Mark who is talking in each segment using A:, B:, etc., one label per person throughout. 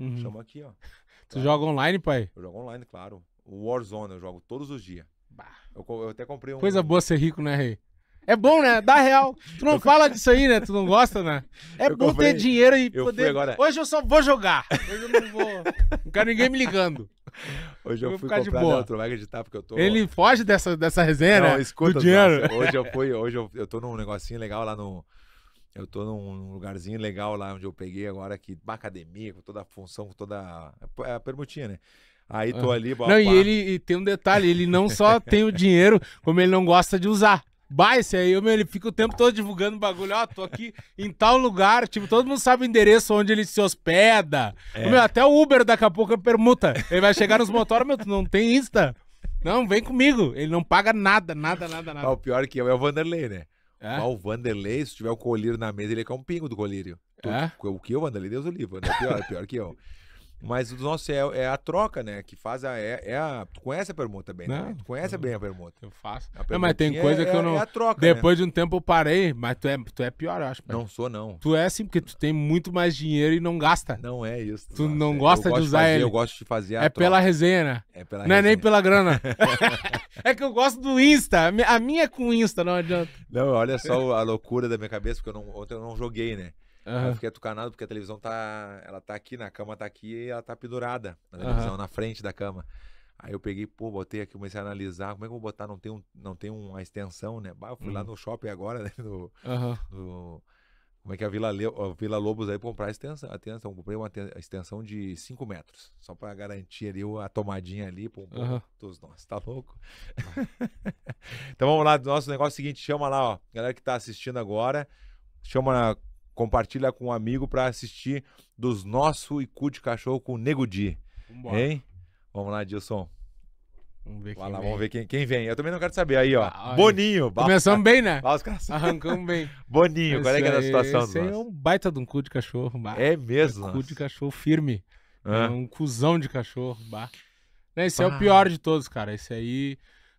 A: Uhum. Chama aqui, ó. Tu claro. Tá? joga online, pai?
B: Eu jogo online, claro. O Warzone eu jogo todos os dias. Eu, eu, até comprei um. Coisa boa
A: ser rico, né, Rei? É bom, né? Dá real. Tu não eu... fala disso aí, né? Tu não gosta, né? É eu bom comprei... ter dinheiro e eu poder. Agora... Hoje eu só vou jogar. Hoje eu não vou. Não quero ninguém me ligando. Hoje eu, eu fui comprar de boa. vai acreditar, porque eu tô... Ele foge dessa, dessa resenha, não, né? Escuta, Do dinheiro. Nossa, hoje eu
B: fui, hoje eu, eu tô num negocinho legal lá no, eu tô num, num, lugarzinho legal lá onde eu peguei agora, que academia, com toda a função, com toda a, é, é a permutinha, né? Aí tô ali, bom, Não, e ele e tem um detalhe, ele não
A: só tem o dinheiro, como ele não gosta de usar. Bah, esse aí, meu, ele fica o tempo todo divulgando bagulho, ó, tô aqui em tal lugar, tipo, todo mundo sabe o endereço onde ele se hospeda. É. Meu, até o Uber daqui a pouco é permuta. Ele vai chegar nos motores, meu, tu não tem Insta? Não, vem comigo. Ele não paga nada, nada, nada, nada. Ah, o
B: pior que é o Vanderlei, né? É? o Vanderlei, se tiver o colírio na mesa, ele é, é um pingo do colírio. É? Tu, O que o Vanderlei, Deus o livre, né? Pior, pior que eu. Mas o nosso é, é a troca, né? Que faz a. É, é a tu conhece a permuta bem, né? tu conhece eu, bem a permuta. Eu faço. Não, mas tem coisa é, que eu não. É a troca, Depois
A: né? de um tempo eu parei, mas tu é, tu é pior, eu acho. Não sou, não. Tu é assim, porque tu tem muito mais dinheiro e não gasta. Não é isso. Tu nossa, não é. gosta de usar fazer, ele. Eu gosto de fazer a É troca. pela resenha, né? É pela Não resenha. é nem pela grana. é que eu gosto do Insta. A minha é com Insta, não adianta.
B: Não, olha só a loucura da minha cabeça, porque eu não, ontem eu não joguei, né? Uhum. fiquei atucanado porque a televisão tá. Ela tá aqui na né, cama, tá aqui e ela tá pendurada na televisão, uhum. na frente da cama. Aí eu peguei, pô, botei aqui, comecei a analisar, como é que eu vou botar? Não tem, um, não tem uma extensão, né? Bah, eu fui uhum. lá hum. no shopping agora, né? No, no, como é que é a Vila, Le... a Vila Lobos aí comprar a extensão? Atenção, comprei uma extensão de 5 metros, só para garantir ali a tomadinha ali. para uhum. Todos nós, tá louco? então vamos lá, nosso negócio é o seguinte: chama lá, ó, galera que tá assistindo agora, chama na compartilha com um amigo para assistir dos nosso e cu de cachorro com o Nego Di. Vambora. Hein? Vamos lá, Dilson. Vamos ver, quem, lá, vem. Vamos ver quem, quem vem. Eu também não quero saber. Aí, ó. Ah, Boninho. Começamos bem, né? Arrancamos bem. Boninho, esse qual é que é a situação esse é nosso? é
A: um baita de um cu de cachorro. Bah. É mesmo? É um cu de cachorro firme. É um cuzão de cachorro. Bah. Esse bah. é o pior de todos, cara. Esse aí,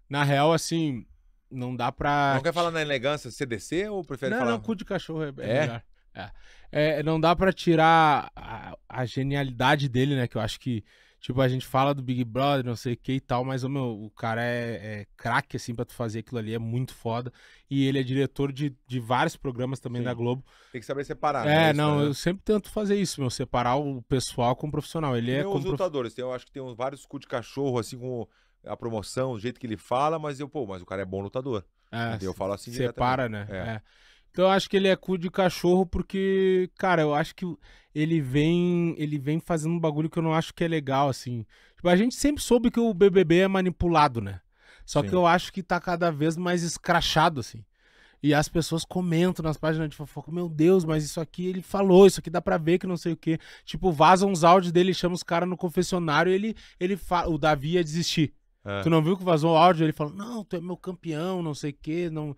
A: na real, assim, não dá pra. Não quer falar
B: na elegância CDC ou prefere não, falar? Não, cu
A: de cachorro é, é? é? melhor. É. é não dá para tirar a, a, genialidade dele, né? Que eu acho que, tipo, a gente fala do Big Brother, não sei o que e tal, mas, meu, o cara é, é craque, assim, pra tu fazer aquilo ali, é muito foda. E ele é diretor de, de vários programas também Sim. da Globo. Tem que saber separar. É, né? não, né? eu sempre tento fazer isso, meu, separar o pessoal com o profissional. Ele tem é. Tem os lutadores,
B: prof... eu acho que tem vários cu de cachorro, assim, com a promoção, o jeito que ele fala, mas eu, pô, mas o cara é bom lutador. É, eu falo assim Separa, né? É. é.
A: Então eu acho que ele é cu de cachorro porque, cara, eu acho que ele vem, ele vem fazendo um bagulho que eu não acho que é legal assim. Tipo, a gente sempre soube que o BBB é manipulado, né? Só Sim. que eu acho que tá cada vez mais escrachado assim. E as pessoas comentam nas páginas de fofoca, meu Deus, mas isso aqui ele falou, isso aqui dá pra ver que não sei o quê. Tipo, vazam uns áudios dele, chama os caras no confessionário, ele, ele fala, o Davi ia desistir. É. Tu não viu que vazou o áudio? Ele falou, não, tu é meu campeão, não sei o quê, não...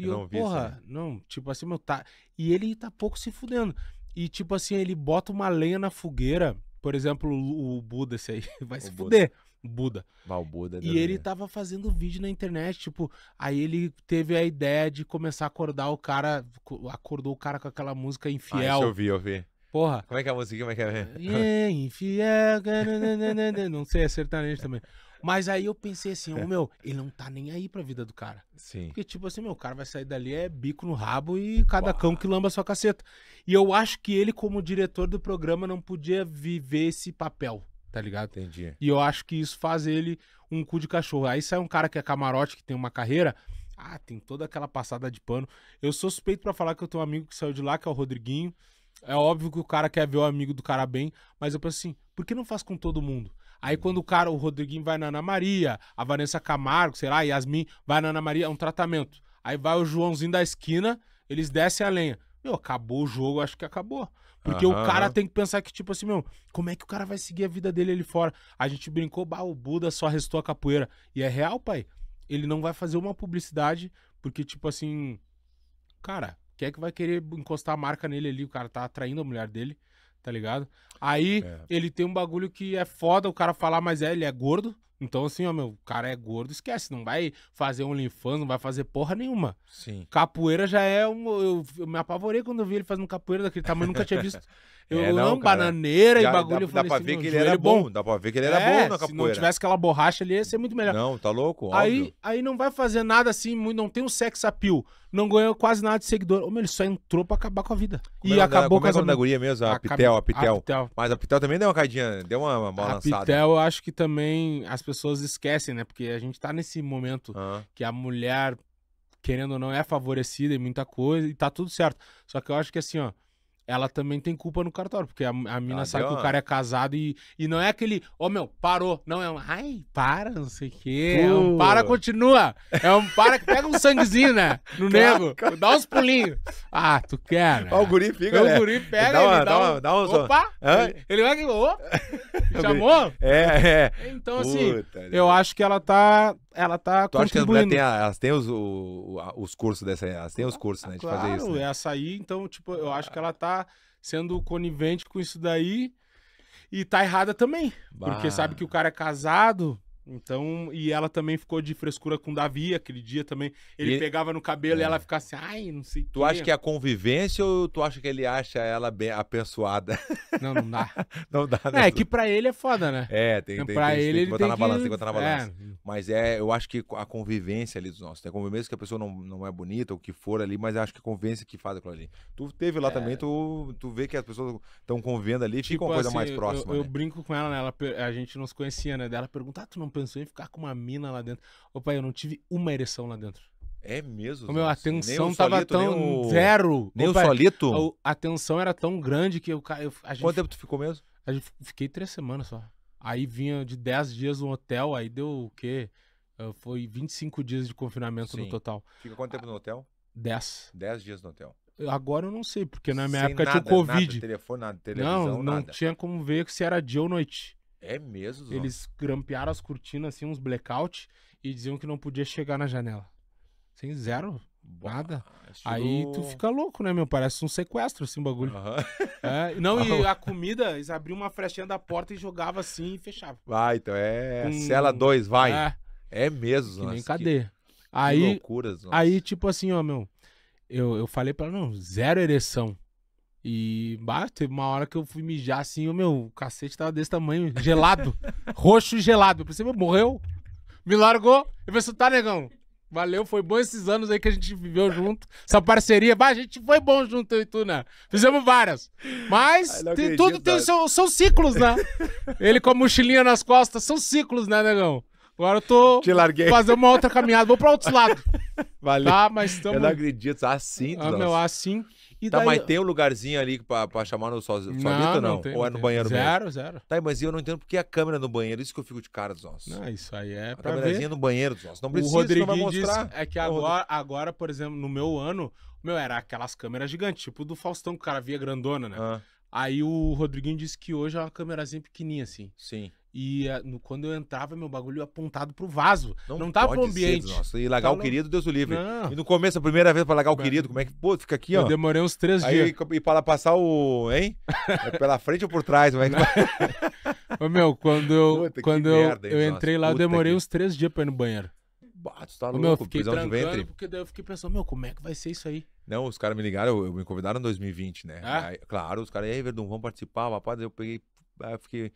A: E eu, eu porra, não, tipo assim, meu tá. E ele tá pouco se fudendo. E tipo assim, ele bota uma lenha na fogueira, por exemplo, o, Buda esse aí vai o se fuder.
B: Buda. Buda e ele é.
A: tava fazendo vídeo na internet, tipo, aí ele teve a ideia de começar a acordar o cara, acordou o cara com aquela música ah, infiel. Ah, eu vi, eu vi. Porra.
B: Como é que é a música? Como é que é? Yeah, é,
A: infiel. não sei, é sertanejo também. Mas aí eu pensei assim, oh, meu, ele não tá nem aí pra vida do cara. Sim. Porque, tipo assim, meu, o cara vai sair dali, é bico no rabo e cada Uau. cão que lamba sua caceta. E eu acho que ele, como diretor do programa, não podia viver esse papel, tá ligado? Entendi. E eu acho que isso faz ele um cu de cachorro. Aí sai um cara que é camarote, que tem uma carreira. Ah, tem toda aquela passada de pano. Eu sou suspeito para falar que eu tenho um amigo que saiu de lá, que é o Rodriguinho. É óbvio que o cara quer ver o amigo do cara bem, mas eu penso assim, por que não faz com todo mundo? Aí quando o cara, o Rodriguinho vai na Ana Maria, a Vanessa Camargo, sei lá, Yasmin vai na Ana Maria, é um tratamento. Aí vai o Joãozinho da esquina, eles descem a lenha. Meu, acabou o jogo, acho que acabou. Porque uhum. o cara tem que pensar que, tipo assim, meu, como é que o cara vai seguir a vida dele ali fora? A gente brincou, bah, o Buda só restou a capoeira. E é real, pai. Ele não vai fazer uma publicidade, porque, tipo assim, cara, quem é que vai querer encostar a marca nele ali? O cara tá atraindo a mulher dele tá ligado? Aí é. ele tem um bagulho que é foda o cara falar, mas é, ele é gordo. Então, assim, ó, meu, o cara é gordo, esquece, não vai fazer um linfãs, não vai fazer porra nenhuma. Sim. Capoeira já é um. Eu, eu me apavorei quando eu vi ele fazendo capoeira daquele tamanho, nunca tinha visto. Eu é, não, bananeira e bagulho. Dá, dá pra ver que ele era é bom. bom. Dá pra ver que ele era é, bom na capoeira. Se não tivesse aquela borracha ali, ia ser muito melhor.
B: Não, tá louco? Aí, óbvio.
A: aí não vai fazer nada assim, não tem um sex appeal. Não ganhou quase nada de seguidor. Ô, meu, ele só entrou pra acabar com a vida. Como e é, acabou é com a vida. da guria mesmo? A, a, Pitel, a, Pitel, a Pitel.
B: Mas a Pitel também deu uma caidinha, deu uma, balançada. A Pitel,
A: eu acho que também as pessoas esquecem, né? Porque a gente tá nesse momento que a mulher, querendo ou não, é favorecida em muita coisa e tá tudo certo. Só que eu acho que assim, ó ela também tem culpa no cartório, porque a, a mina ah, sabe que o cara é casado e, e não é aquele, ô oh, meu, parou. Não, é um, ai, para, não sei o quê. É um para, continua. É um para que pega um sanguezinho, né? No nego. Dá uns pulinhos. Ah, tu quer, né? o guri fica, né? O guri pega, dá uma, ele dá, dá, um, uma, dá um... Opa! Ele, ele, vai que... Chamou? É, é. Então, assim, Puta eu Deus. acho que ela tá, ela tá tu acha que as mulheres têm,
B: elas têm os, os cursos dessa, elas têm os cursos, né, de fazer isso. Né?
A: essa é aí, então, tipo, eu acho que ela tá sendo conivente com isso daí e tá errada também, bah. porque sabe que o cara é casado, então, e ela também ficou de frescura com o Davi aquele dia também. Ele e... pegava no cabelo é. e ela ficasse assim, ai, não sei. Tu quê. acha que é a
B: convivência ou tu acha que ele acha ela bem apensoada? Não, não dá. não dá, né? É que
A: pra ele é foda, né? É, tem, tem, pra tem, ele, tem que botar ele na balança, que... tem que botar na é. balança. É.
B: Mas é, eu acho que a convivência ali dos nossos. Tem né? convivência que a pessoa não, não é bonita, ou que for ali, mas acho que a convivência que faz aquilo ali. Tu teve lá é. também, tu, tu vê que as pessoas estão convivendo ali, tipo, fica uma coisa assim, mais próxima. Eu, né? eu,
A: brinco com ela, né? Ela, a gente não se conhecia, né? Ela perguntar ah, tu não pensou em ficar com uma mina lá dentro. Ô pai, eu não tive uma ereção lá dentro.
B: É mesmo? meu, a assim, tensão tava solito, tão nem o... zero. Nem o solito?
A: A, a tensão era tão grande que eu, eu a gente, Quanto tempo tu ficou mesmo? A gente, fiquei três semanas só. Aí vinha de dez dias no hotel, aí deu o quê? Ah, foi 25 dias de confinamento Sim. no total.
B: Fica quanto tempo no hotel? Dez. Dez dias no hotel.
A: Agora eu não sei, porque na minha Sem época nada, tinha o Covid. Nada, telefone, nada, televisão, não, não nada. tinha como ver se era dia ou noite. É mesmo? Zó? Eles grampearam as cortinas, assim, uns blackout, e diziam que não podia chegar na janela. Sem assim, zero, nada. estilo... Aí tu fica louco, né, meu? Parece um sequestro, assim, o bagulho. Uhum. É, não, e a comida, eles abriam uma frestinha da porta e jogava assim e fechava.
B: Vai, então é cela 2, vai. É, é mesmo, que nossa, nem cadê? Que... Aí, que loucuras, nossa. aí,
A: tipo assim, ó, meu, eu, eu falei pra ela, não, zero ereção. E, bah, teve uma hora que eu fui mijar assim, o meu cacete tava desse tamanho, gelado, roxo e gelado. Eu pensei, meu, morreu, me largou. Eu pensei, tá, negão, valeu, foi bom esses anos aí que a gente viveu junto, essa parceria. Bah, a gente foi bom junto, eu e tu, né? Fizemos várias. Mas tem, tudo tem, são, são ciclos, né? Ele com a mochilinha nas costas, são ciclos, né, negão? Agora eu tô Te larguei. fazendo uma outra caminhada, vou pra outros lados.
B: Valeu. Tá, mas tamo... Eu não acredito, assim, ah, meu, assim. E tá, daí... mas tem um lugarzinho ali pra, pra chamar no so, não, ou não? não tem, ou é no tem. banheiro zero, mesmo? Zero, zero. Tá, mas eu não entendo porque a câmera no banheiro, isso que eu fico de cara dos nossos. Não, isso aí é a pra câmerazinha no banheiro dos nossos. Não precisa, o Rodrigo não vai mostrar. é que agora,
A: agora, por exemplo, no meu ano, meu, era aquelas câmeras gigantes, tipo do Faustão, que o cara via grandona, né? Ah. Aí o Rodriguinho disse que hoje é uma câmerazinha pequenininha, assim. Sim. E eh, no, quando eu entrava, meu bagulho apontado pro vaso. Não, não tava pro ambiente. Ser, nossa, e lagar então, o querido, Deus o livre. Não. E
B: no começo, a primeira vez pra lagar o Mas... querido, como é que. Pô, fica aqui, ó. Eu demorei uns três aí, dias. E para passar o. Hein? É pela frente ou por trás? Como
A: Ô, meu, quando eu, Puta, quando eu, merda, eu entrei lá, eu demorei que... uns três dias pra ir no banheiro. Bato, tu tá louco, meu, fiquei prisão de ventre. Porque daí eu fiquei pensando, meu, como é que vai ser isso aí?
B: Não, os caras me ligaram, eu, eu, me convidaram em 2020, né? Ah? Aí, claro, os caras, aí, Verdun, vão participar, rapaz. Eu peguei, ah, eu fiquei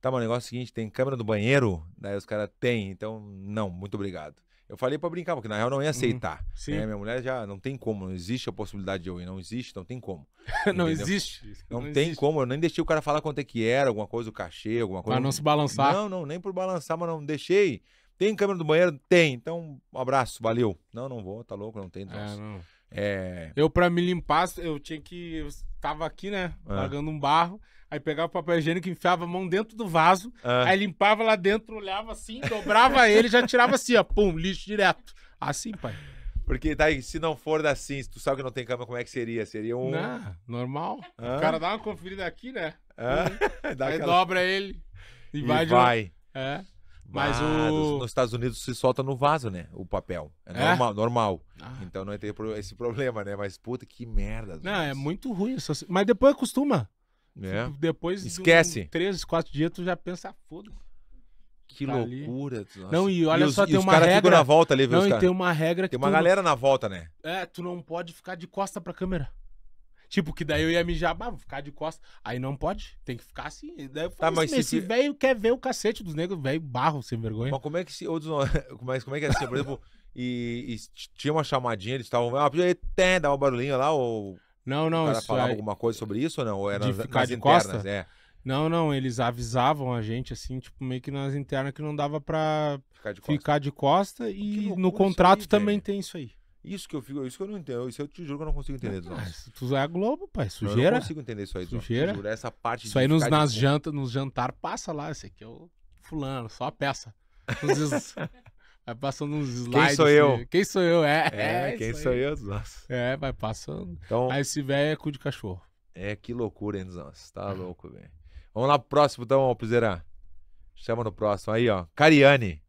B: Tá, mas o negócio é o seguinte: tem câmera do banheiro? Daí os caras têm, então, não, muito obrigado. Eu falei para brincar, porque na real não ia hum, aceitar. Uhum, né? Minha mulher já não tem como, não existe a possibilidade de eu ir, não existe, não tem como. não existe. Não, não tem existe. como, eu nem deixei o cara falar quanto é que era, alguma coisa, o cachê, alguma coisa. Pra não se balançar. Não, não, nem por balançar, mas não deixei. Tem câmera do banheiro? Tem. Então, um abraço, valeu. Não, não vou, tá louco, não tem. É, não. É... Eu, pra me limpar,
A: eu tinha que. Eu tava aqui, né? Ah. Largando ah. um barro. Aí pegava o papel higiênico, enfiava a mão dentro do vaso, ah. aí limpava lá dentro, olhava assim, dobrava ele, já tirava assim, ó, pum, lixo direto. Assim, pai.
B: Porque tá aí, se não for da assim, se tu sabe que não tem câmera, como é que seria? Seria um. Não, normal. Ah. O cara
A: dá uma conferida aqui, né?
B: Ah. aí aquela... dobra
A: ele e, e vai. vai. De... É. Mas, Mas o...
B: nos Estados Unidos se solta no vaso, né? O papel. É, é? normal. normal. Ah. Então não tem esse problema, né? Mas puta que merda.
A: Não, é muito ruim. Mas depois acostuma. É. Depois Esquece. de três, quatro dias, tu já pensa, foda que tá loucura. Não, e olha e os, só, tem uma regra. na volta ali, não, e tem uma regra que. Tem uma galera não... na volta, né? É, tu não pode ficar de costa pra câmera. Tipo, que daí eu ia mijar, bah, ficar de costa. Aí não pode, tem que ficar assim. Daí tá, mas se esse
B: velho quer ver o cacete dos negros, velho barro, sem vergonha. Mas como é que se. Outros não... Mas é, como é que é assim, por exemplo, e, e, tinha uma chamadinha, eles estavam. Ah, dá um barulhinho lá, ou não, não. O cara isso falava é... alguma coisa sobre isso ou não? Ou era de ficar nas de internas, costa? É.
A: Não, não, eles avisavam a gente, assim, tipo, meio que nas internas que não dava pra ficar de costa, ficar de costa e no contrato aí, também velho.
B: tem isso aí. Isso que eu fico, isso que eu não entendo. Isso eu te juro que eu não consigo entender. Ah, não, tu é a Globo, pai. Sujeira. Eu não consigo entender isso aí. Sujeira. Juro, essa parte isso aí nos, nas de... janta,
A: nos jantar passa lá. Esse aqui é o fulano, só a peça. Nos, Vai passando uns slides. Quem sou eu? Né? Quem sou eu, é. É, é quem sou aí.
B: eu, nossa.
A: É, vai passando. Então, aí esse velho é cu de cachorro.
B: É, que loucura, hein, Você tá louco, velho. Vamos lá pro próximo, então, Piseira. Chama no próximo. Aí, ó. Cariani.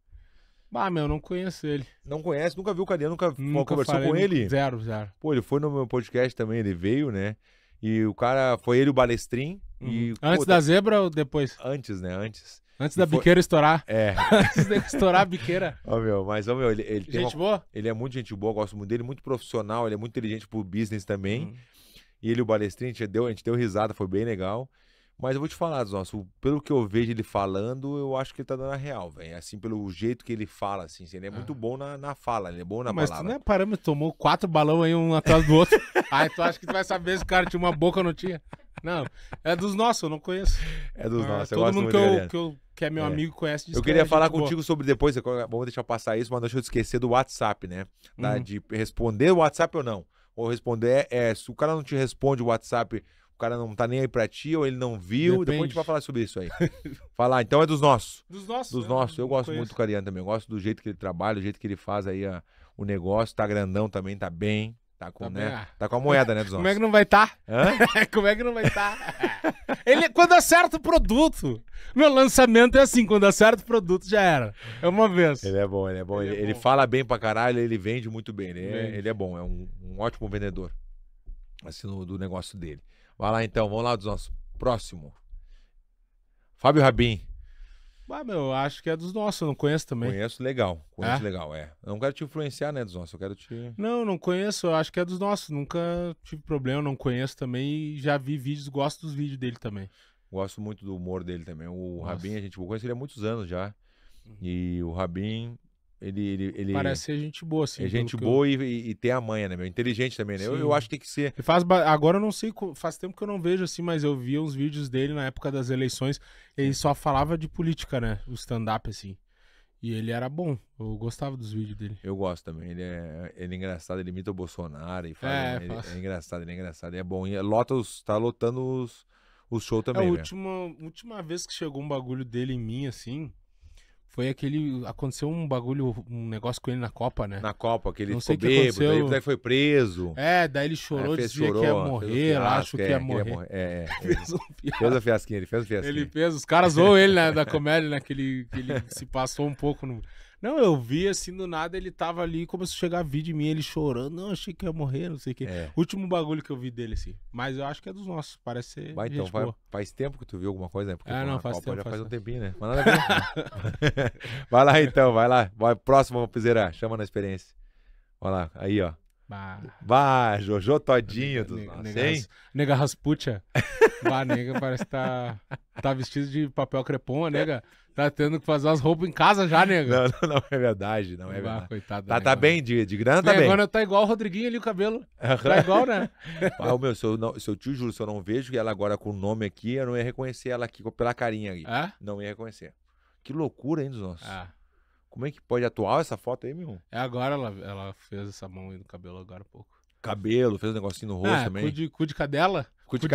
A: Ah, meu, não conheço
B: ele. Não conhece? Nunca viu o Cariani? Nunca, nunca conversou com ele? Zero, zero. Pô, ele foi no meu podcast também, ele veio, né? E o cara, foi ele o Balestrin. Uhum. E, Antes pô, da tá... zebra ou depois? Antes, né? Antes. Antes e da foi... biqueira
A: estourar. É. Antes de estourar a biqueira.
B: Ó, oh, meu, mas, ó, oh, meu, ele, ele Gente uma... boa? Ele é muito gente boa, gosto muito dele, muito profissional, ele é muito inteligente pro business também. Uhum. E ele, o Balestrinho, a gente, deu, a gente deu risada, foi bem legal. Mas eu vou te falar, nosso pelo que eu vejo ele falando, eu acho que ele tá dando a real, velho. Assim, pelo jeito que ele fala, assim, assim ele é muito ah. bom na, na fala, ele é bom na Mas palavra. Mas tu
A: não é parâmetro, tomou quatro balão aí um atrás do outro. aí tu acha que tu vai saber se o cara tinha uma boca ou não tinha? Não, é dos nossos, eu não conheço. É dos ah, nossos, eu Todo mundo que, eu, que, eu, que, é meu é. amigo conhece disso. Eu queria é falar contigo boa.
B: sobre depois, Vamos deixar passar isso, mas deixa eu esquecer do WhatsApp, né? Uhum. De responder o WhatsApp ou não. Ou responder, é, é, se o cara não te responde o WhatsApp, o cara não tá nem aí pra ti, ou ele não viu, Depende. depois a gente vai falar sobre isso aí. falar, ah, então é dos nossos. Dos nossos. Dos né? nossos. Eu, eu gosto muito do Cariano também, eu gosto do jeito que ele trabalha, do jeito que ele faz aí a, o negócio, tá grandão também, tá bem Tá com, né? Tá com a moeda, né, dos Como é que não vai estar? Tá?
A: Como é que não vai estar? Tá? Ele, quando acerta é o produto. Meu lançamento é assim, quando acerta é o produto, já era.
B: É uma vez. Ele é bom, ele é bom. Ele, ele, é ele bom. fala bem pra caralho, ele vende muito bem. Ele, é, ele é bom, é um, um ótimo vendedor. Assim, do negócio dele. Vai lá então, vamos lá dos nossos. Próximo. Fábio Rabin. Ah, meu, eu acho que é dos nossos, eu não conheço também. Conheço legal, conheço é? legal, é. Eu não quero te influenciar, né, dos nossos, eu quero te...
A: Não, não conheço, eu acho que é dos nossos, nunca tive problema,
B: não conheço também e já vi vídeos, gosto dos vídeos dele também. Gosto muito do humor dele também. O Rabin, a gente conhece ele há muitos anos já. Uhum. E o Rabin ele, ele, ele, Parece ser gente boa, assim. É gente boa eu... e, e, tem a manha, né, meu? Inteligente também, né? Eu, eu, acho que tem que ser. Ele faz,
A: agora eu não sei, faz tempo que eu não vejo, assim, mas eu vi uns vídeos dele na época das eleições. Ele só falava de política, né? O stand-up, assim. E ele era bom. Eu gostava dos vídeos
B: dele. Eu gosto também. Ele é, ele é engraçado, ele imita o Bolsonaro e fala. É, né? ele, é engraçado, ele é engraçado. Ele é bom. E é, lota os, tá lotando os, os show é, também. É a né?
A: última, última vez que chegou um bagulho dele em mim, assim. Foi aquele. Aconteceu um bagulho, um negócio com ele na Copa, né? Na
B: Copa, aquele ele ficou que bêbado, aconteceu. daí foi preso. É, daí ele chorou, é, fez, dizia chorou, que ia morrer, um acho que é, ia morrer. morrer. É, é, fez, é. um fez a fiasquinha, ele fez o fiasquinha. Ele fez, os caras zoam ele né, da comédia,
A: né? Que ele, que ele se passou um pouco no. Não, eu vi assim do nada, ele tava ali, começou a chegar vídeo de mim, ele chorando. Não, achei que ia morrer, não sei o quê. É. Último bagulho que eu vi dele, assim. Mas eu acho que é dos nossos, parece ser. Vai, então, vai,
B: faz tempo que tu viu alguma coisa, né? Porque, ah, não, faz tempo. Já faz, faz um tempinho, né? Mas nada bem. vai lá então, vai lá. Vai, próximo, Pizeira. Chama na experiência. Olha lá, aí, ó. Bah, bah Jojo Todinho. Nega, dos nega, nossos, nega,
A: nega Rasputia. Bah, nega, parece que tá, tá vestido de papel crepom, a nega. Tá tendo que fazer umas roupas em casa já, nega. Não, não, não é verdade, não é bah, verdade. Coitado, tá, tá né? bem,
B: de, de grana tá bem. Agora
A: tá igual o Rodriguinho ali, o cabelo. Tá igual, né? Ah,
B: meu, se eu, não, se eu te juro, se eu não vejo ela agora com o nome aqui, eu não ia reconhecer ela aqui pela carinha aqui. É? Não ia reconhecer. Que loucura, hein, dos nossos. É. Como é que pode atuar essa foto aí, meu?
A: É agora, ela, ela fez essa mão aí no cabelo agora há pouco.
B: Cabelo, fez um negocinho no rosto ah, também. Cu de,
A: cu de cadela? Cu de,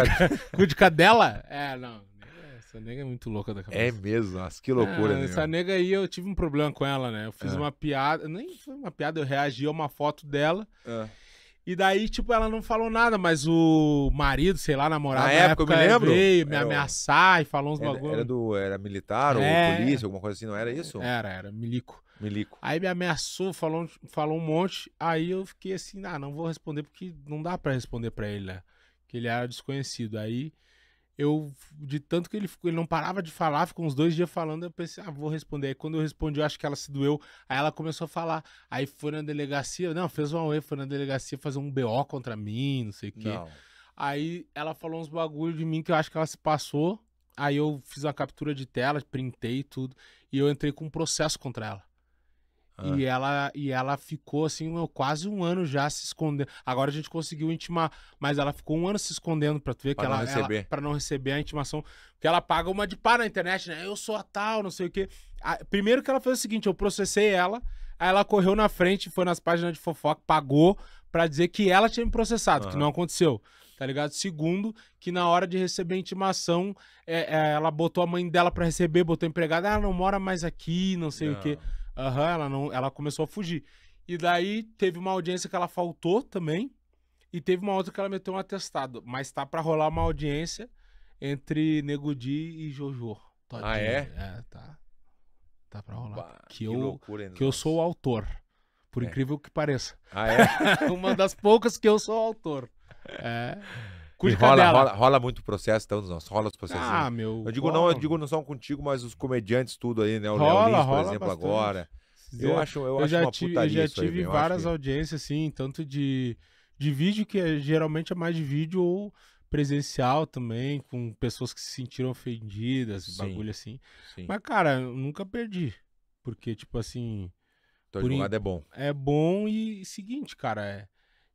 A: cadela? É, não. Essa nega é muito louca da
B: cabeça. É mesmo, nossa, que loucura, ah, né? Essa
A: nega aí, eu tive um problema com ela, né? Eu fiz é. uma piada, nem foi uma piada, eu reagi a uma foto dela. É. E daí, tipo, ela não falou nada, mas o marido, sei lá, namorado, na, época, época, eu me lembro. veio me
B: ameaçar o... e falou uns era, bagulho. Era, do, era militar é... ou polícia, alguma coisa assim, não era isso? Era, era, milico. Milico. Aí me ameaçou,
A: falou, falou um monte, aí eu fiquei assim, ah, não vou responder porque não dá pra responder pra ele, né? que ele era desconhecido. Aí eu, de tanto que ele, ele não parava de falar, ficou uns dois dias falando, eu pensei, ah, vou responder. Aí quando eu respondi, eu acho que ela se doeu. Aí ela começou a falar. Aí foi na delegacia, não, fez uma UE, foi na delegacia fazer um BO contra mim, não sei o quê. Aí ela falou uns bagulho de mim que eu acho que ela se passou. Aí eu fiz uma captura de tela, printei tudo, e eu entrei com um processo contra ela. Ah. E, ela, e ela ficou assim, quase um ano já se escondendo. Agora a gente conseguiu intimar, mas ela ficou um ano se escondendo pra tu ver pra que não ela, receber. ela. não receber a intimação. Porque ela paga uma de pá na internet, né? Eu sou a tal, não sei o quê. A, primeiro que ela fez o seguinte: eu processei ela, aí ela correu na frente, foi nas páginas de fofoca, pagou pra dizer que ela tinha me processado, ah. que não aconteceu tá ligado? Segundo, que na hora de receber a intimação, é, é, ela botou a mãe dela para receber, botou empregada, ah, não mora mais aqui, não sei não. o quê. Aham, uhum, ela, não, ela começou a fugir. E daí teve uma audiência que ela faltou também. E teve uma outra que ela meteu um atestado. Mas tá para rolar uma audiência entre Negudi e Jojo. Ah, Todinho. Ah, é? É, tá. Tá pra rolar. que, que, eu, loucura, que eu sou o autor.
B: Por é. incrível que pareça. Ah, é? uma
A: das poucas que eu sou autor. É.
B: Cuide rola, rola, rola, muito processo, então, nossos. rola os processos. Ah, meu. Eu digo não, eu digo não só contigo, mas os comediantes tudo aí, né? O rola, Lins, por exemplo, bastante. agora. Eu, eu acho, eu, eu acho já uma tive, putaria Eu já tive aí, várias que...
A: audiências, assim, tanto de, de vídeo, que é, geralmente é mais de vídeo ou presencial também, com pessoas que se sentiram ofendidas, sim, bagulho assim. Sim. Mas, cara, eu nunca perdi. Porque, tipo assim. Teu então, um in... é bom. É bom e seguinte, cara, é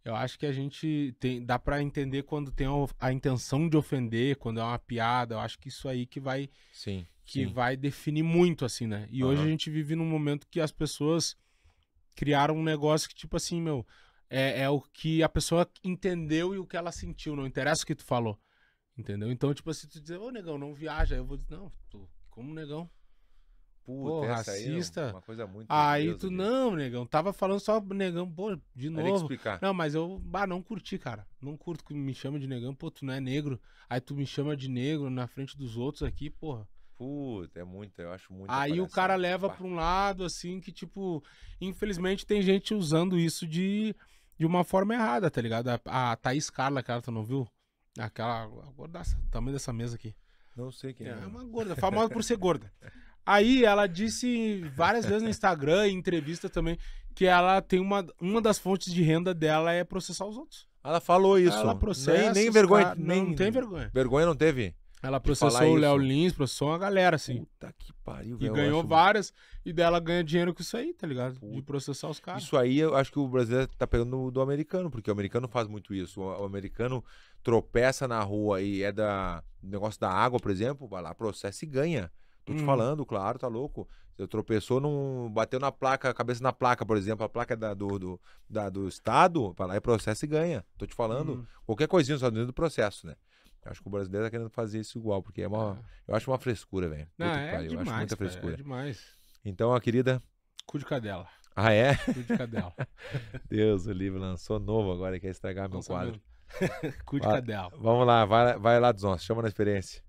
A: eu acho que a gente tem, dá para entender quando tem a intenção de ofender, quando é uma piada. Eu acho que isso aí que vai sim, que sim. vai definir muito assim, né? E uhum. hoje a gente vive num momento que as pessoas criaram um negócio que tipo assim, meu, é, é o que a pessoa entendeu e o que ela sentiu, não interessa o que tu falou. Entendeu? Então, tipo assim, tu dizer, ô negão, não viaja, eu vou dizer, não, tu, como negão? puta, pô, é racista. Aí, uma coisa muito. Aí tu, não, negão, tava falando só negão, pô, de novo. novo. Explicar. Não, mas eu, bah, não curti, cara. Não curto que me chama de negão, pô, tu não é negro. Aí tu me chama de negro na frente dos outros aqui, porra.
B: Puta, é muito, eu acho muito. Aí o cara leva
A: pra um lado, assim, que, tipo, infelizmente tem gente usando isso de, de uma forma errada, tá ligado? A, a Thaís Carla, cara, tu não viu? Aquela gordaça, do tamanho dessa mesa aqui. Não sei
B: quem é. É uma gorda, famosa por ser
A: gorda. Aí ela disse várias vezes no Instagram, em entrevista também, que ela tem uma, uma das fontes de renda dela é processar os outros. Ela falou isso. Ela processa. Nem, nem vergonha. Cara, nem, não tem vergonha. Vergonha não teve? Ela processou o Léo Lins, processou uma galera, assim. Puta que pariu, velho. E ganhou acho... várias, e dela ganha dinheiro com isso aí, tá ligado? Puta. De processar os caras. Isso
B: aí eu acho que o brasileiro tá pegando do americano, porque o americano faz muito isso. O americano tropeça na rua e é da negócio da água, por exemplo, vai lá, processa e ganha. Tô te hum. falando, claro, tá louco. Você tropeçou, num, bateu na placa, cabeça na placa, por exemplo, a placa é da, do, do, da, do Estado, vai lá e processa e ganha. Tô te falando. Hum. Qualquer coisinha só dentro do processo, né? Eu acho que o brasileiro tá querendo fazer isso igual, porque é uma. Ah. Eu acho uma frescura, velho. Não, é pariu, demais, eu acho muita cara, é frescura. é demais. Então, a querida. Cu de cadela. Ah, é? Cu de cadela. Deus, o livro lançou novo agora, e quer estragar meu quadro. Cu de cadela. Vamos lá, vai, vai lá dos nossos, chama na experiência.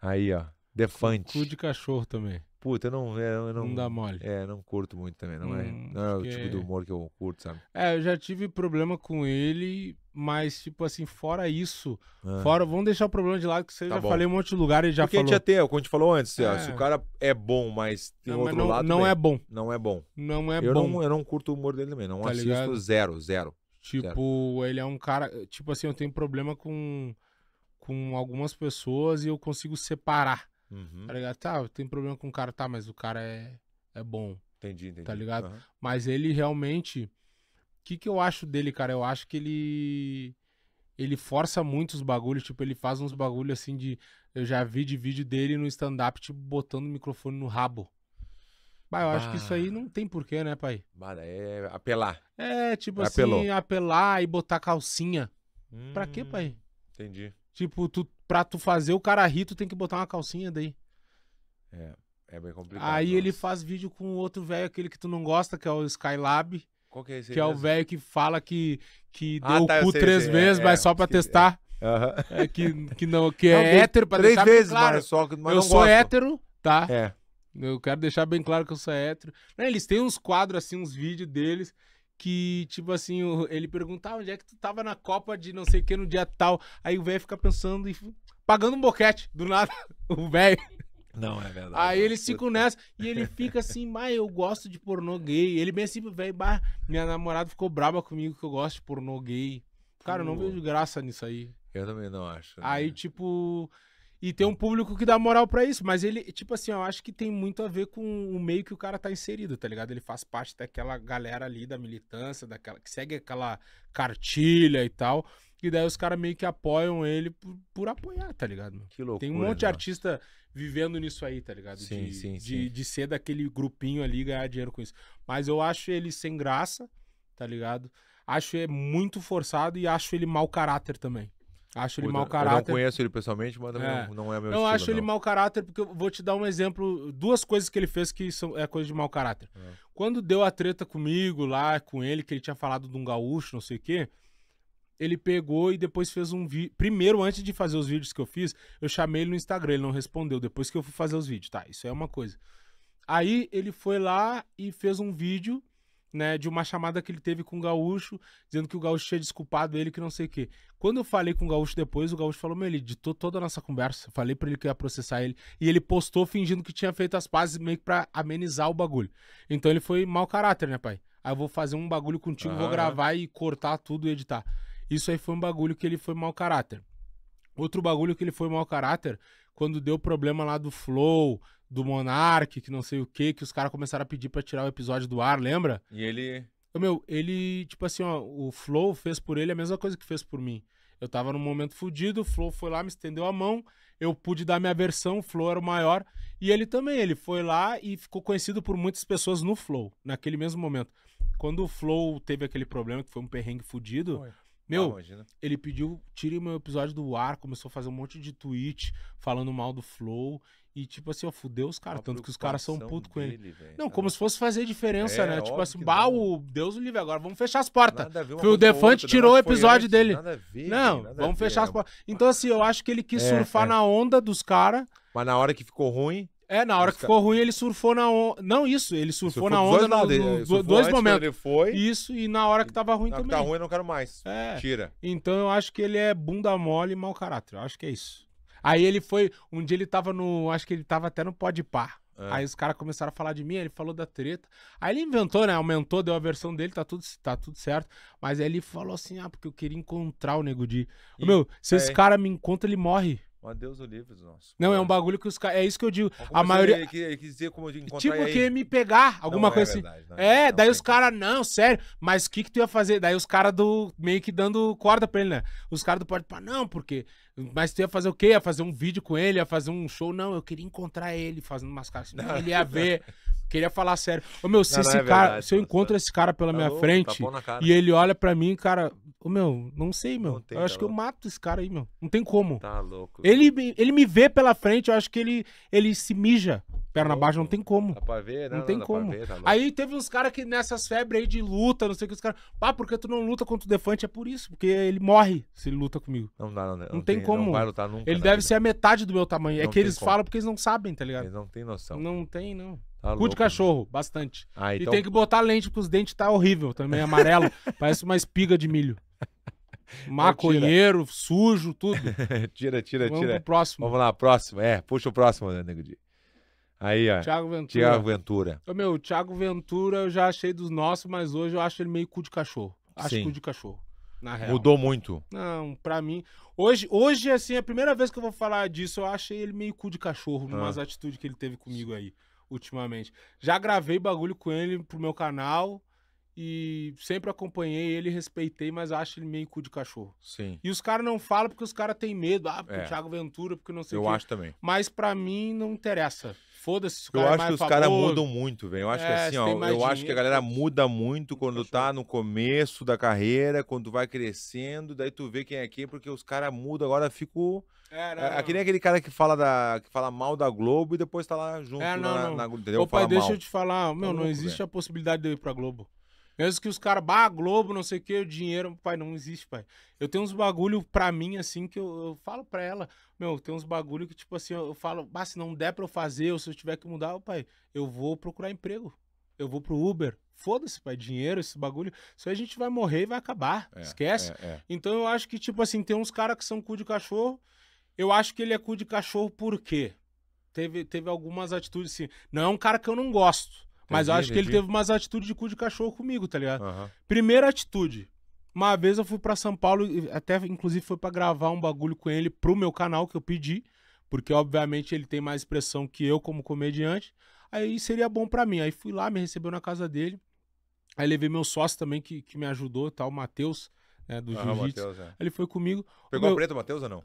B: Aí, ó. Defante. Cu de cachorro também. Puta, eu não, é, eu não. Não dá mole. É, não curto muito também. Não, é, hum, é, não é o tipo de do humor que eu curto, sabe?
A: É, eu já tive problema com ele, mas, tipo assim, fora isso. Ah. Fora, vamos deixar o problema de lado, que você tá já bom. falei um monte de lugar e já Porque falou. Porque a gente
B: já como a gente falou antes, assim, é. se o cara é bom, mas tem não, outro mas não, lado. Não bem, é bom. Não é bom. Não é eu bom. Não, eu não curto o humor dele também. Não tá assisto ligado? zero, zero. Tipo,
A: zero. ele é um cara. Tipo assim, eu tenho problema com, com algumas pessoas e eu consigo separar. Uhum. Tá ligado? Tá, tem problema com o cara, tá, mas o cara é, é bom. Entendi, entendi. Tá ligado? Uhum. Mas ele realmente. O que, que eu acho dele, cara? Eu acho que ele. Ele força muito os bagulhos, tipo, ele faz uns bagulhos assim de. Eu já vi de vídeo dele no stand-up, tipo, botando o microfone no rabo.
B: Bah, eu bah. acho que isso
A: aí não tem porquê, né, pai? Bah, né,
B: é apelar. É, tipo é assim, Apelou. assim,
A: apelar e botar calcinha. Hum, pra quê, pai? Hum, entendi. Tipo, tu, pra tu fazer o cara rir, tu tem que botar uma calcinha daí.
B: É, é bem complicado. Aí nossa.
A: ele faz vídeo com outro velho, aquele que tu não gosta, que é o Skylab. Qual que é esse Que mesmo? é o velho que fala que, que ah, deu tá, o cu sei, três sei, é, vezes, é, mas é, só pra testar. Uhum. É, que, que, não, que é não, é hétero pra três vezes, claro. Mas só, mas eu sou gosto. hétero, tá? É. Eu quero deixar bem claro que eu sou hétero. eles têm uns quadros, assim, uns vídeos deles que, tipo assim, ele perguntava onde é que tu tava na Copa de não sei o que no dia tal. Aí o velho fica pensando e pagando um boquete do nada, o velho.
B: Não, é verdade. Aí né? eles ficam
A: nessa e ele fica assim, mas eu gosto de pornô gay. Ele bem assim, velho, minha namorada ficou brava comigo que eu gosto de pornô gay. Cara, eu não vejo graça nisso
B: aí. Eu também não acho. Né?
A: Aí, tipo, e tem um público que dá moral para isso, mas ele, tipo assim, eu acho que tem muito a ver com o meio que o cara tá inserido, tá ligado? Ele faz parte daquela galera ali da militância, daquela que segue aquela cartilha e tal. E daí os caras meio que apoiam ele por, por, apoiar, tá ligado? Que loucura. Tem um monte de né? artista vivendo nisso aí, tá ligado? Sim, de, sim, de, sim. de ser daquele grupinho ali e ganhar dinheiro com isso. Mas eu acho ele sem graça, tá ligado? Acho ele muito forçado e acho ele mau caráter também. Acho ele mau caráter. Eu não conheço ele pessoalmente, mas é. não, não é meu não, estilo. Acho não, acho ele mau caráter porque eu vou te dar um exemplo, duas coisas que ele fez que são é coisa de mau caráter. É. Quando deu a treta comigo lá, com ele, que ele tinha falado de um gaúcho, não sei o quê, ele pegou e depois fez um vídeo. Primeiro, antes de fazer os vídeos que eu fiz, eu chamei ele no Instagram, ele não respondeu. Depois que eu fui fazer os vídeos, tá? Isso é uma coisa. Aí ele foi lá e fez um vídeo né, de uma chamada que ele teve com o Gaúcho, dizendo que o Gaúcho tinha desculpado ele, que não sei o quê. Quando eu falei com o Gaúcho depois, o Gaúcho falou: Meu, ele editou toda a nossa conversa. Falei para ele que ia processar ele. E ele postou fingindo que tinha feito as pazes, meio que pra amenizar o bagulho. Então ele foi mau caráter, né, pai? Aí ah, eu vou fazer um bagulho contigo, ah. vou gravar e cortar tudo e editar. Isso aí foi um bagulho que ele foi mau caráter. Outro bagulho que ele foi mau caráter, quando deu problema lá do Flow, do Monark, que não sei o que, que os caras começaram a pedir para tirar o episódio do ar, lembra? E ele. Eu, meu, ele, tipo assim, ó, o Flow fez por ele a mesma coisa que fez por mim. Eu tava num momento fudido o Flow foi lá, me estendeu a mão, eu pude dar minha versão, o Flow era o maior. E ele também, ele foi lá e ficou conhecido por muitas pessoas no Flow, naquele mesmo momento. Quando o Flow teve aquele problema, que foi um perrengue fudido, meu, ele pediu, tire meu episódio do ar, começou a fazer um monte de tweet falando mal do Flow. E, tipo assim, ó, fudeu os caras, tanto que os caras são putos com ele. Véio, não, tá como se fosse fazer diferença, é, né? Tipo assim, bah, o Deus o livre, agora vamos fechar as portas. o Defante tirou o episódio antes, dele. Ver, não, vamos fechar as é portas. Então, assim, eu acho que ele quis é, surfar é. na onda dos caras.
B: Mas na hora que ficou ruim. É, na hora que ficou ruim,
A: ele surfou na onda. Não, isso, ele surfou, surfou na onda. Dois, lados, no, surfou dois momentos. Ele foi. Isso, e na hora que tava ruim
B: na também. Tá ruim, eu não quero mais. É. Tira.
A: Então eu acho que ele é bunda mole e mau caráter. Eu acho que é isso. Aí ele foi. Um dia ele tava no. Acho que ele tava até no pó de par. É. Aí os caras começaram a falar de mim, ele falou da treta. Aí ele inventou, né? Aumentou, deu a versão dele, tá tudo, tá tudo certo. Mas aí ele falou assim: ah, porque eu queria encontrar o nego de. E... Meu, se é. esse cara me encontra, ele morre. Mas Deus o livre, nosso. Não, é um bagulho que os caras. É isso que eu digo. Como a maioria.
B: Ele, dizer como de encontrar Tipo, aí... que me
A: pegar, alguma não é coisa é verdade, assim. Não, é, não, daí os caras, não, sério. Mas o que que tu ia fazer? Daí os caras do. meio que dando corda pra ele, né? Os caras do pode, não, porque. Mas tu ia fazer o quê? Ia fazer um vídeo com ele, ia fazer um show? Não, eu queria encontrar ele fazendo umas caras. ele ia ver. Queria falar sério. Ô, meu, se, não, não é cara, verdade, se eu é encontro esse cara pela tá minha louco, tá frente tá e ele olha pra mim, cara, ô, meu, não sei, meu. Não tem, eu tá acho louco. que eu mato esse cara aí, meu. Não tem como. Tá louco. Ele, ele me vê pela frente, eu acho que ele, ele se mija. Perna tá baixa, não tem como. Dá
B: pra ver, né? Não, tem como. Ver, tá
A: aí teve uns caras que nessas febres aí de luta, não sei o que, os caras. Ah, porque tu não luta contra o Defante? É por isso, porque ele morre se ele luta comigo.
B: Não dá, não, né? não, não tem, tem, como. Não vai lutar nunca. Ele deve vida.
A: ser a metade do meu tamanho. é que eles falam porque eles não sabem, tá ligado? Eles
B: não tem noção. Não tem, não. Tá Cu de né? cachorro, bastante. Ah, então... E tem que
A: botar lente, porque os dentes tá horrível também, amarelo. parece uma espiga de milho. Então Maconheiro,
B: sujo, tudo. tira, tira, Vamos tira. Pro próximo. Vamos lá, próximo. É, puxa o próximo, né, Nego de Aí, ó. Tiago Ventura. Tiago Ventura.
A: Eu, meu, Tiago Ventura eu já achei dos nossos, mas hoje eu acho ele meio cu de cachorro. Acho Sim. cu de cachorro. Na real. Mudou muito. Não, pra mim. Hoje, hoje, assim, é a primeira vez que eu vou falar disso, eu achei ele meio cu de cachorro, ah. numas atitudes que ele teve comigo aí ultimamente. Já gravei bagulho com ele pro meu canal e sempre acompanhei ele, respeitei, mas acho ele meio cu de cachorro. Sim. E os caras não falam porque os caras têm medo. Ah, porque é. o Thiago Ventura, porque não sei o Eu acho também. Mas para mim não interessa.
B: Foda-se, Eu é acho é que os caras mudam muito, velho. Eu acho é, que assim, ó, eu dinheiro, acho que a galera né? muda muito quando tá no começo da carreira, quando vai crescendo, daí tu vê quem é quem, porque os caras mudam, agora ficou é, não, é, que nem aquele cara que fala, da, que fala mal da Globo e depois tá lá junto é, não, na, não. Na, pai, deixa mal. eu te
A: falar, meu, tá louco, não existe a possibilidade de eu ir pra Globo. Mesmo que os caras, bah, Globo, não sei o que, o dinheiro, pai, não existe, pai. Eu tenho uns bagulho pra mim, assim, que eu, eu falo pra ela, meu, tem uns bagulho que, tipo assim, eu, eu falo, bah, se não der pra eu fazer, ou se eu tiver que mudar, pai, eu vou procurar emprego. Eu vou pro Uber. Foda-se, pai, dinheiro, esse bagulho. se a gente vai morrer e vai acabar. É, Esquece. É, é. Então eu acho que, tipo assim, tem uns caras que são cu de cachorro, eu acho que ele é cu de cachorro por quê? Teve, teve algumas atitudes assim. Não é um cara que eu não gosto. Mas entendi, eu acho entendi. que ele teve umas atitudes de cu de cachorro comigo, tá ligado? Uhum. Primeira atitude. Uma vez eu fui para São Paulo, até inclusive foi para gravar um bagulho com ele pro meu canal que eu pedi, porque obviamente ele tem mais expressão que eu como comediante. Aí seria bom para mim. Aí fui lá, me recebeu na casa dele. Aí levei meu sócio também que, que me ajudou, tal, tá, o Matheus, né, do ah, Jiu-Jitsu. É. Ele foi comigo. Pegou meu... a preta,
B: Matheus, ou não?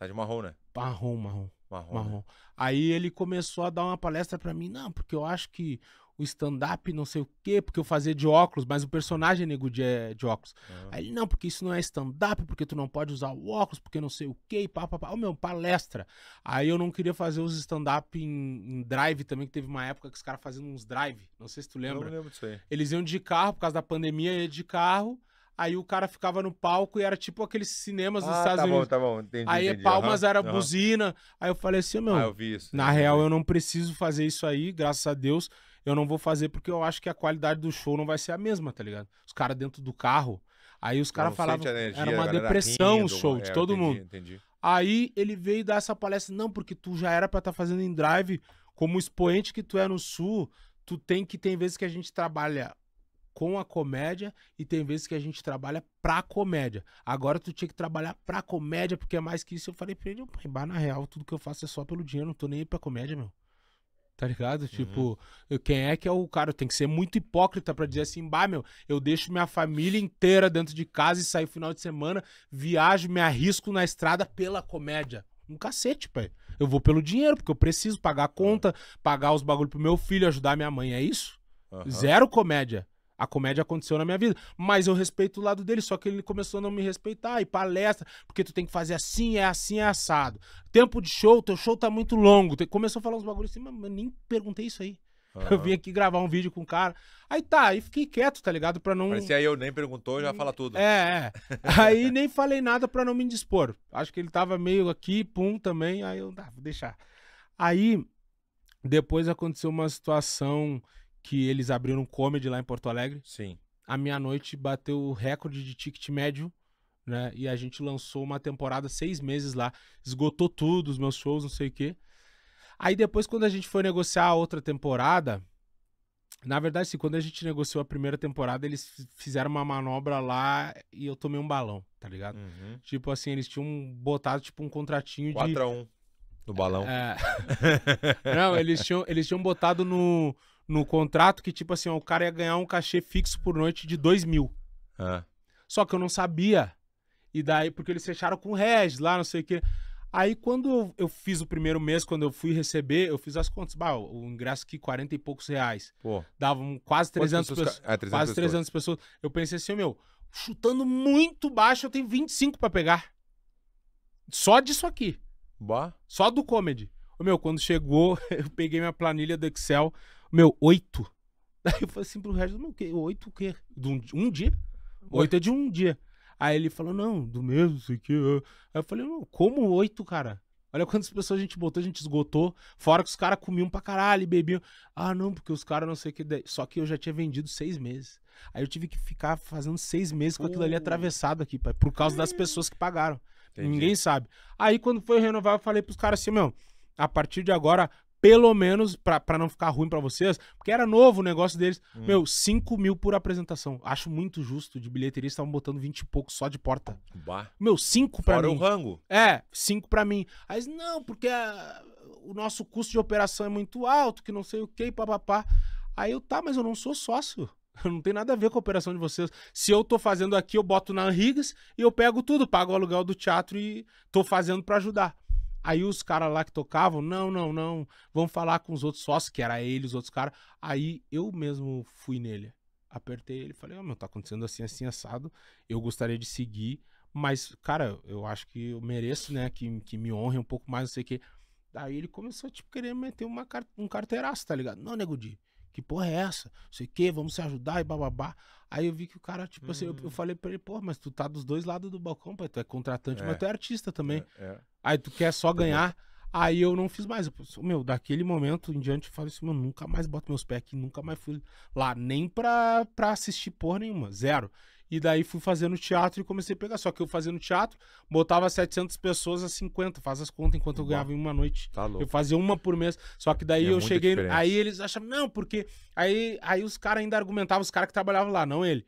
B: Tá de marrom, né?
A: Marrom, marrom. Marrom. marrom. Né? Aí ele começou a dar uma palestra para mim, não, porque eu acho que o stand-up não sei o quê, porque eu fazia de óculos, mas o personagem nego de, é de óculos. Uhum. Aí ele, não, porque isso não é stand-up, porque tu não pode usar o óculos, porque não sei o quê, e pá, pá, pá. meu, palestra. Aí eu não queria fazer os stand-up em, em, drive também, que teve uma época que os caras faziam uns drive, não sei se tu lembra. Eu não lembro disso aí. Eles iam de carro, por causa da pandemia, ia de carro, Aí o cara ficava no palco e era tipo aqueles cinemas dos ah, Estados tá Unidos. Tá bom, tá bom, entendi. Aí entendi, palmas uhum, era uhum. buzina. Aí eu falei assim, meu. Ah, eu vi isso. Na real, eu não preciso fazer isso aí, graças a Deus. Eu não vou fazer porque eu acho que a qualidade do show não vai ser a mesma, tá ligado? Os caras dentro do carro. Aí os caras falavam. era uma depressão rindo, o show é, de todo entendi, mundo. Entendi. Aí ele veio dar essa palestra, não, porque tu já era para estar tá fazendo em drive, como expoente que tu é no Sul, tu tem que tem vezes que a gente trabalha com a comédia e tem vezes que a gente trabalha pra comédia. Agora tu tinha que trabalhar pra comédia, porque é mais que isso. Eu falei pra ele, pai, na real, tudo que eu faço é só pelo dinheiro, não tô nem aí pra comédia, meu. Tá ligado? Uhum. Tipo, quem é que é o cara? Tem que ser muito hipócrita para dizer assim, bah, meu, eu deixo minha família inteira dentro de casa e saio final de semana, viajo, me arrisco na estrada pela comédia. Um cacete, pai. Eu vou pelo dinheiro, porque eu preciso pagar a conta, pagar os bagulho pro meu filho, ajudar minha mãe, é isso? Uhum. Zero comédia. A comédia aconteceu na minha vida. Mas eu respeito o lado dele, só que ele começou a não me respeitar. E palestra, porque tu tem que fazer assim, é assim, é assado. Tempo de show, teu show tá muito longo. Começou a falar uns bagulhos assim, mas eu nem
B: perguntei isso aí. Uhum. Eu vim aqui
A: gravar um vídeo com o cara. Aí tá, aí fiquei quieto, tá ligado? Pra não. Mas se aí
B: eu nem perguntou, já fala tudo. É,
A: é. aí nem falei nada pra não me indispor. Acho que ele tava meio aqui, pum, também. Aí eu, ah, vou deixar. Aí, depois aconteceu uma situação que eles abriram um comedy lá em Porto Alegre. Sim. A minha noite bateu o recorde de ticket médio, né? E a gente lançou uma temporada seis meses lá, esgotou tudo, os meus shows, não sei o quê. Aí depois, quando a gente foi negociar a outra temporada, na verdade, sim, quando a gente negociou a primeira temporada, eles fizeram uma manobra lá e eu tomei um balão, tá ligado? Uhum. Tipo assim, eles tinham botado tipo um contratinho 4 de. 4x1
B: no balão. É... Não, eles tinham,
A: eles tinham botado no, no contrato que, tipo assim, o cara ia ganhar um cachê fixo por noite de 2 mil. Ah. Só que eu não sabia. E daí, porque eles fecharam com o Regis lá, não sei o quê. Aí, quando eu fiz o primeiro mês, quando eu fui receber, eu fiz as contas. Bah, o ingresso aqui, 40 e poucos reais. Pô. Davam quase 300 pessoas. pessoas ca... 300 é, quase 300 pessoas. Eu pensei assim, meu, chutando muito baixo, eu tenho 25 para pegar. Só disso aqui. Bah. Só do comedy. meu, quando chegou, eu peguei minha planilha do Excel, meu, oito. Daí eu falei assim pro resto, meu, quê? oito o quê? De um, um dia? Oito é de um dia. Aí ele falou, não, do mesmo, sei que. Aí eu falei, não, como oito, cara? Olha quantas pessoas a gente botou, a gente esgotou. Fora que os caras comiam pra caralho bebiam. Ah, não, porque os caras não sei o que. Só que eu já tinha vendido seis meses. Aí eu tive que ficar fazendo seis meses com aquilo ali atravessado aqui, pai. Por causa das pessoas que pagaram. Entendi. Ninguém sabe. Aí quando foi renovar, eu falei pros caras assim, meu, a partir de agora, pelo menos, para não ficar ruim para vocês, porque era novo o negócio deles. Hum. Meu, 5 mil por apresentação. Acho muito justo. De bilheteria, estavam botando 20 e pouco só de porta. Bah. Meu, 5 pra Fora mim. o rango. É, 5 pra mim. Aí, não, porque a, o nosso custo de operação é muito alto, que não sei o que, papapá. Aí eu, tá, mas eu não sou sócio. Eu não tem nada a ver com a operação de vocês. Se eu tô fazendo aqui, eu boto na Anrigas e eu pego tudo, pago o aluguel do teatro e tô fazendo para ajudar. Aí os caras lá que tocavam, não, não, não, vamos falar com os outros sócios, que era ele, os outros caras. Aí eu mesmo fui nele, apertei ele, falei, ó, oh, meu, tá acontecendo assim, assim, assado, eu gostaria de seguir, mas, cara, eu acho que eu mereço, né, que, que me honre um pouco mais, não sei o quê. Daí ele começou, tipo, querer meter uma, um carteiraço, tá ligado? Não, nego de que porra é essa? Não sei o que, vamos se ajudar e bababá. Aí eu vi que o cara, tipo hum. assim, eu, eu, hum. falei pra ele, pô, mas tu tá dos dois lados do balcão, pai, tu é contratante, é. mas tu é artista também. É, é. Aí tu quer só ganhar. Aí eu não fiz mais. Eu, meu, daquele momento em diante eu falei assim, eu nunca mais boto meus pés aqui, nunca mais fui lá, nem pra, pra assistir porra nenhuma, zero. E daí fui fazendo teatro e comecei a pegar. Só que eu fazia no teatro, botava 700 pessoas a 50. Faz as contas enquanto eu ganhava em uma noite. Tá eu fazia uma por mês. Só que daí é eu cheguei. Diferença. Aí eles achavam, não, porque. Aí, aí os caras ainda argumentavam, os caras que trabalhavam lá, não ele.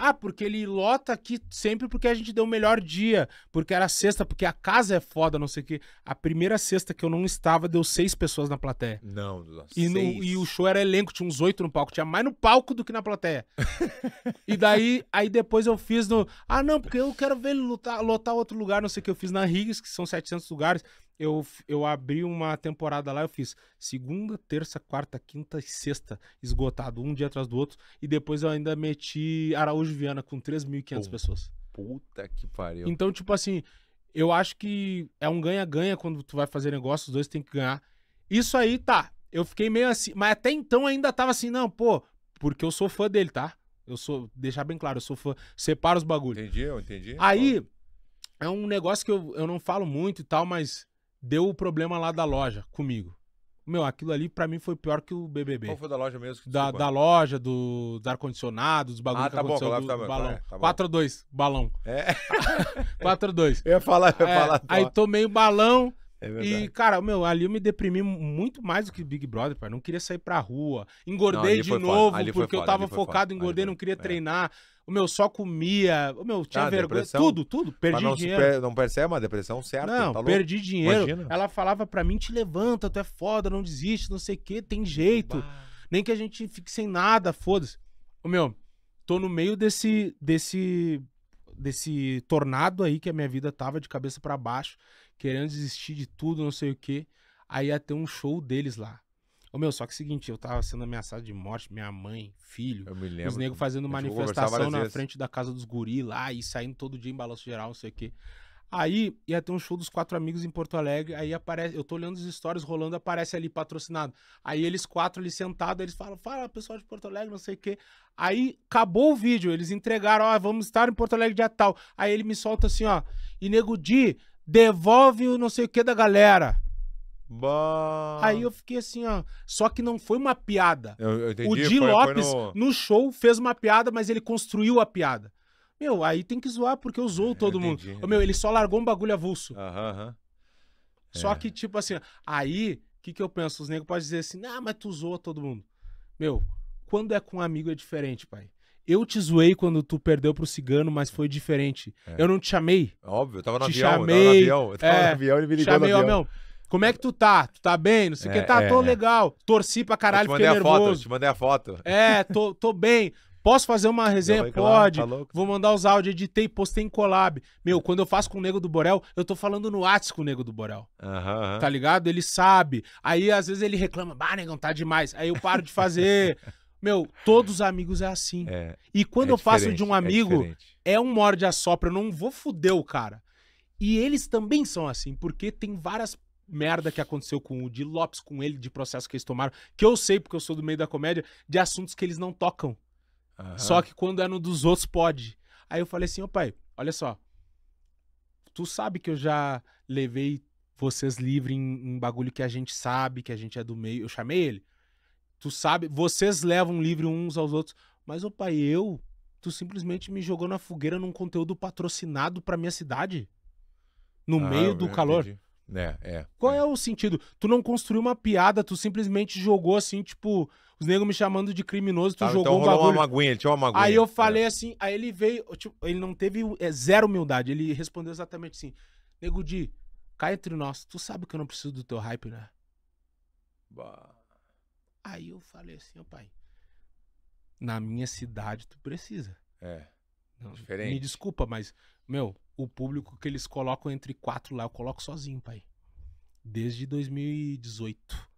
A: Ah, porque ele lota aqui sempre porque a gente deu o melhor dia, porque era sexta, porque a casa é foda, não sei o quê. A primeira sexta que eu não estava, deu seis pessoas na plateia.
B: Não, e, no, e
A: o show era elenco, tinha uns oito no palco, tinha mais no palco do que na plateia. e daí, aí depois eu fiz no. Ah, não, porque eu quero ver ele lutar, lotar outro lugar, não sei o que. Eu fiz na Riggs, que são 700 lugares eu, eu abri uma temporada lá, eu fiz segunda, terça, quarta, quinta e sexta, esgotado, um dia atrás do outro. E depois eu ainda meti Araújo Viana com 3.500 pessoas.
B: Puta que pariu.
A: Então, tipo assim, eu acho que é um ganha-ganha quando tu vai fazer negócio, os dois tem que ganhar. Isso aí, tá. Eu fiquei meio assim, mas até então ainda tava assim, não, pô, porque eu sou fã dele, tá? Eu sou, deixar bem claro, eu sou fã, separa os bagulhos. Entendi, eu entendi. Aí, é um negócio que eu, eu não falo muito e tal, mas deu o problema lá da loja comigo. Meu, aquilo ali pra mim foi pior que o BBB. Qual foi da loja mesmo? Que Da, da loja, do, do ar-condicionado, dos bagulhos ah, tá bom, do, tá bom, balão. É, tá 4x2, balão. É. 4x2. Eu ia falar, eu ia é, falar. aí tomei o balão, é verdade. E, cara, meu, ali eu me deprimi muito mais do que Big Brother, pai. Não queria sair pra rua. Engordei não, de novo, porque eu tava focado, engordei, não queria é. treinar. O meu só comia, o meu tinha ah, vergonha, tudo, tudo, perdi não dinheiro. Per,
B: não percebe uma depressão certa, Não, tá perdi dinheiro. Imagina.
A: Ela falava pra mim, te levanta, tu é foda, não desiste, não sei o que, tem jeito. Bah. Nem que a gente fique sem nada, foda-se. O meu, tô no meio desse desse desse tornado aí que a minha vida tava de cabeça para baixo querendo desistir de tudo, não sei o que Aí ia ter um show deles lá. Ô meu, só que é o seguinte, eu tava sendo ameaçado de morte, minha mãe,
B: filho. Eu me lembro. Os negros fazendo manifestação na vezes. frente
A: da casa dos guri lá e saindo todo dia em balanço geral, não sei o que Aí ia ter um show dos quatro amigos em Porto Alegre, aí aparece, eu tô olhando as stories rolando, aparece ali patrocinado. Aí eles quatro ali sentados, eles falam, fala pessoal de Porto Alegre, não sei o que Aí acabou o vídeo, eles entregaram, ó, vamos estar em Porto Alegre dia tal. Aí ele me solta assim, ó, e Nego Di, devolve o não sei o que da galera. Bah. Aí eu fiquei assim, ó. Só que não foi uma piada.
B: Eu, eu entendi, o Di foi, Lopes, foi no... no...
A: show, fez uma piada, mas ele construiu a piada. Meu, aí tem que zoar porque usou é, todo mundo. Entendi, Meu, ele só largou um bagulho avulso. Aham, aham. Só é. que, tipo assim, aí, o que, que eu penso? Os negros podem dizer assim, ah, mas tu zoa todo mundo. Meu, quando é com um amigo é diferente, pai eu te zoei quando tu perdeu pro cigano, mas foi diferente. É. Eu não te chamei. Óbvio, eu tava no te avião. Chamei, eu tava no avião. Eu tava é, no avião, e me ligou chamei, no avião. Ó, como é que tu tá? Tu tá bem? Não sei o é, que. Tá, tô é, é. legal. Torci pra caralho, eu fiquei nervoso. foto, eu te
B: mandei a foto.
A: É, tô, tô bem. Posso fazer uma resenha? Não, claro, Pode. Tá Vou mandar os áudios, editei, postei em collab. Meu, quando eu faço com o Nego do Borel, eu tô falando no WhatsApp com o Nego do Borel. Tá ligado? Ele sabe. Aí, às vezes, ele reclama, bah, Negão, tá demais. Aí eu paro de fazer. Meu, todos os amigos é assim. É, e quando é eu faço de um é amigo, é, é um morde a sopra, eu não vou foder o cara. E eles também são assim, porque tem várias merda que aconteceu com o de Lopes, com ele, de processo que eles tomaram, que eu sei porque eu sou do meio da comédia, de assuntos que eles não tocam. Uhum. Só que quando é no dos outros, pode. Aí eu falei assim, ô oh, pai, olha só. Tu sabe que eu já levei vocês livre em, em bagulho que a gente sabe, que a gente é do meio. Eu chamei ele. Tu sabe, vocês levam livre uns aos outros. Mas, ô pai, eu, tu simplesmente me jogou na fogueira num conteúdo patrocinado pra minha cidade.
B: No ah, meio do calor. É, é.
A: Qual é. é. o sentido? Tu não construiu uma piada, tu simplesmente jogou assim, tipo, os negros me chamando de criminoso, tu tá, jogou então um bagulho. Uma maguinha, ele tinha uma Aí eu é. falei é. assim, aí ele veio, tipo, ele não teve é, zero humildade, ele respondeu exatamente assim: Nego Di, cai entre nós, tu sabe que eu não preciso do teu hype, né? Bah. Aí eu falei assim, ó oh, pai, na minha cidade tu precisa. É. Não, diferente. Me desculpa, mas, meu, o público que eles colocam entre quatro lá, eu coloco sozinho, pai. Desde 2018.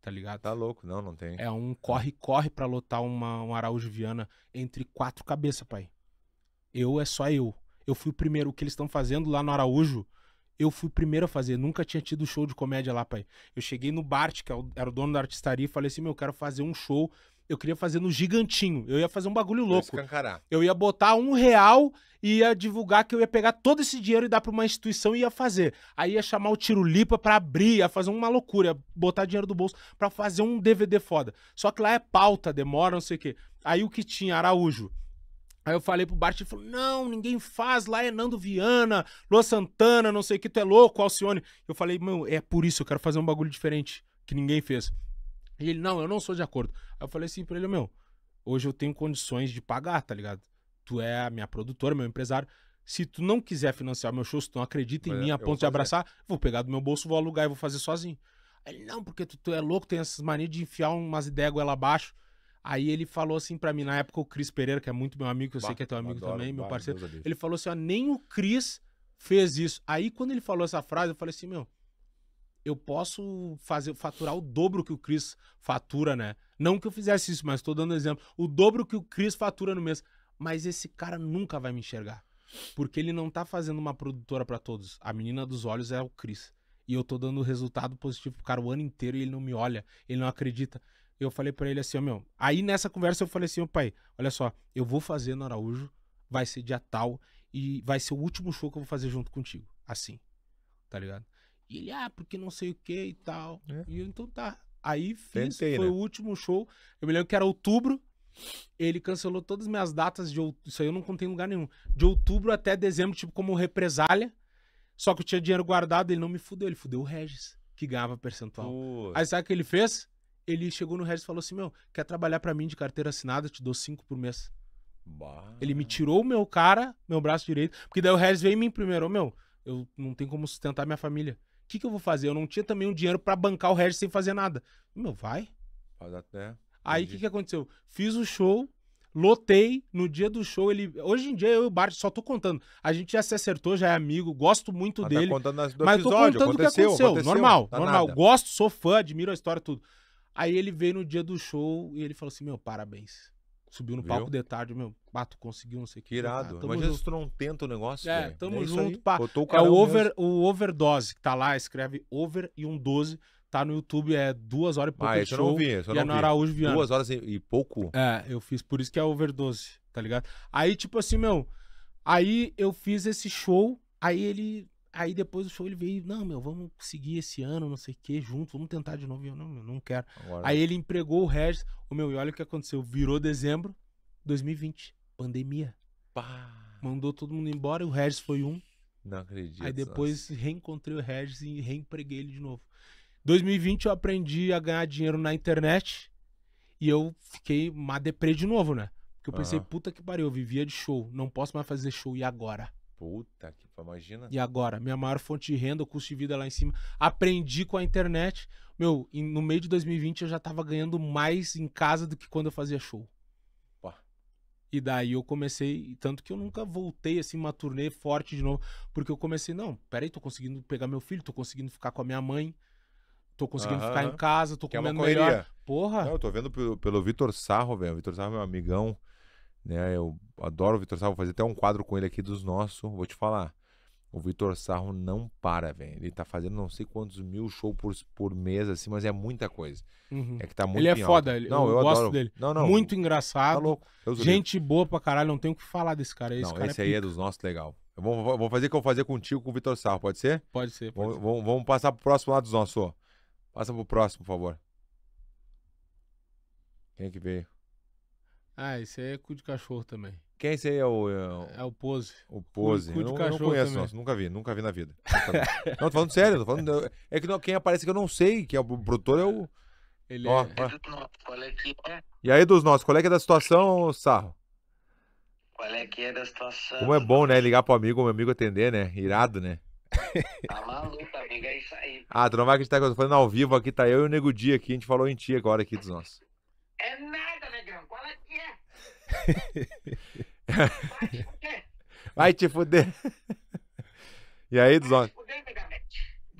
B: Tá ligado? Tá louco, não, não tem.
A: É um corre-corre para lotar uma, um Araújo Viana entre quatro cabeças, pai. Eu é só eu. Eu fui o primeiro. O que eles estão fazendo lá no Araújo eu fui o primeiro a fazer, nunca tinha tido show de comédia lá, pai. Eu cheguei no Bart, que é era o dono da artistaria, e falei assim: meu, eu quero fazer um show. Eu queria fazer no gigantinho. Eu ia fazer um bagulho louco. Eu ia botar um real e ia divulgar que eu ia pegar todo esse dinheiro e dar pra uma instituição e ia fazer. Aí ia chamar o tiro lipa pra abrir, ia fazer uma loucura, ia botar dinheiro do bolso pra fazer um DVD foda. Só que lá é pauta, demora, não sei o quê. Aí o que tinha, Araújo. Aí eu falei pro Bart, ele falou, não, ninguém faz, lá é Nando Viana, Lua Santana, não sei o que, tu é louco, Alcione. Eu falei, meu, é por isso, eu quero fazer um bagulho diferente, que ninguém fez. E ele, não, eu não sou de acordo. Aí eu falei assim pra ele, meu, hoje eu tenho condições de pagar, tá ligado? Tu é a minha produtora, meu empresário. Se tu não quiser financiar meu show, se tu não acredita em Mas é, mim a ponto de abraçar, vou pegar do meu bolso, vou alugar e vou fazer sozinho. Aí ele, não, porque tu, tu é louco, tem essas manias de enfiar umas ideias goela abaixo. Aí ele falou assim para mim, na época, o Cris Pereira, que é muito meu amigo, que eu bah, sei que é teu amigo adoro, também, meu bah, parceiro. Ele falou assim: ó, nem o Cris fez isso. Aí quando ele falou essa frase, eu falei assim: meu, eu posso fazer faturar o dobro que o Cris fatura, né? Não que eu fizesse isso, mas tô dando exemplo. O dobro que o Cris fatura no mês. Mas esse cara nunca vai me enxergar. Porque ele não tá fazendo uma produtora para todos. A menina dos olhos é o Cris. E eu tô dando resultado positivo pro cara o ano inteiro e ele não me olha, ele não acredita eu falei para ele assim, ó, meu. Aí nessa conversa eu falei assim, ó, pai, olha só, eu vou fazer no Araújo, vai ser dia tal e vai ser o último show que eu vou fazer junto contigo. Assim. Tá ligado? E ele, ah, porque não sei o que e tal. É. E eu, então tá. Aí fiz, Tentei, foi né? o último show. Eu me lembro que era outubro. Ele cancelou todas as minhas datas de outubro. Isso aí eu não contei em lugar nenhum. De outubro até dezembro, tipo, como represália. Só que eu tinha dinheiro guardado, ele não me fudeu, ele fudeu o Regis, que ganhava percentual. Pô. Aí sabe o que ele fez? ele chegou no Regis e falou assim: Meu, quer trabalhar para mim de carteira assinada? Te dou cinco por mês. Bah. Ele me tirou o meu cara, meu braço direito, porque daí o Regis veio e me imprimirou: Meu, eu não tenho como sustentar minha família. O que, que eu vou fazer? Eu não tinha também um dinheiro para bancar o Regis sem fazer nada. Meu, vai. Faz até. Né? Aí o que, que aconteceu? Fiz o show, lotei. No dia do show, ele. Hoje em dia eu e o Bart só tô contando. A gente já se acertou, já é amigo, gosto muito tá dele. Tá contando do mas episódio, tô contando o que aconteceu. aconteceu normal, tá normal. Nada. Gosto, sou fã, admiro a história, tudo. Aí ele veio no dia do show e ele falou assim: meu, parabéns. Subiu no Viu? palco de tarde, meu, bato, conseguiu, não sei o que. Irado. Tá, Imagina junto. se tu não tenta o negócio. É, véio. tamo é junto, pá. O é o, over, o overdose que tá lá, escreve over e um 12. Tá no YouTube, é duas horas e pouco. Ah, show, eu não vi, eu não é Araújo Viana. Duas horas e pouco? É, eu fiz, por isso que é overdose, tá ligado? Aí, tipo assim, meu, aí eu fiz esse show, aí ele Aí depois o show ele veio, não, meu, vamos seguir esse ano, não sei o que, junto, vamos tentar de novo. E eu, não, meu, não quero. Agora... Aí é. ele empregou o Regis, o meu, e olha o que aconteceu. Virou dezembro, 2020, pandemia. Pá. Mandou todo mundo embora e o Regis foi um. Não acredito. Aí depois nossa. reencontrei o Regis e reempreguei ele de novo. 2020 eu aprendi a ganhar dinheiro na internet e eu fiquei má deprê de novo, né? Porque eu pensei, uhum. puta que pariu, eu vivia de show, não posso mais fazer show e agora?
B: Puta que imagina. E agora?
A: Minha maior fonte de renda, o custo de vida lá em cima. Aprendi com a internet. Meu, no meio de 2020 eu já tava ganhando mais em casa do que quando eu fazia show. E daí eu comecei, tanto que eu nunca voltei assim uma turnê forte de novo, porque eu comecei, não, peraí, tô conseguindo pegar meu filho, tô conseguindo ficar com a minha mãe, tô conseguindo ficar em casa, tô que é comendo é melhor.
B: Porra. Não, eu tô vendo pelo, pelo Vitor Sarro, velho. Vitor Sarro é meu amigão. Né? Eu adoro o Vitor Sarro, vou fazer até um quadro com ele aqui dos nossos. Vou te falar. O Vitor Sarro não para, velho. Ele tá fazendo não sei quantos mil shows por, por mês, assim, mas é muita coisa. Uhum. É que tá muito Ele é foda, não, eu, eu gosto adoro. dele. Não, não, muito
A: eu, engraçado. Tá louco. Gente boa pra caralho, não tenho o que falar desse cara. Esse não, cara é esse é aí pica. é
B: dos nossos, legal. Eu vou, vou fazer o que eu vou fazer contigo com o Vitor Sarro, pode ser? Pode ser, pode vamos, ser. Vamos, passar pro próximo lá dos nossos. Passa pro próximo, por favor. Quem é que veio?
A: Ah, esse aí é cu de cachorro também.
B: Quem é esse aí? É o, é o... É o Pose. O Pose. O cu de eu, cachorro eu não conheço, nunca vi, nunca vi na vida. não, tô falando sério, tô falando. É que não, quem aparece que eu não sei, que é o produtor é o. Ele ó, é. É, é... E aí, dos nossos, qual é que é da situação, Sarro? Qual é que é da situação? Como é bom, né? Ligar pro amigo, o meu amigo atender, né? Irado, né? Tá maluco, amigo, é isso aí. Ah, tu não vai acreditar que eu tô falando ao vivo aqui, tá eu e o Nego Dia aqui, a gente falou em ti agora aqui dos nossos. É nada! Vai te fuder. E aí, dos homens?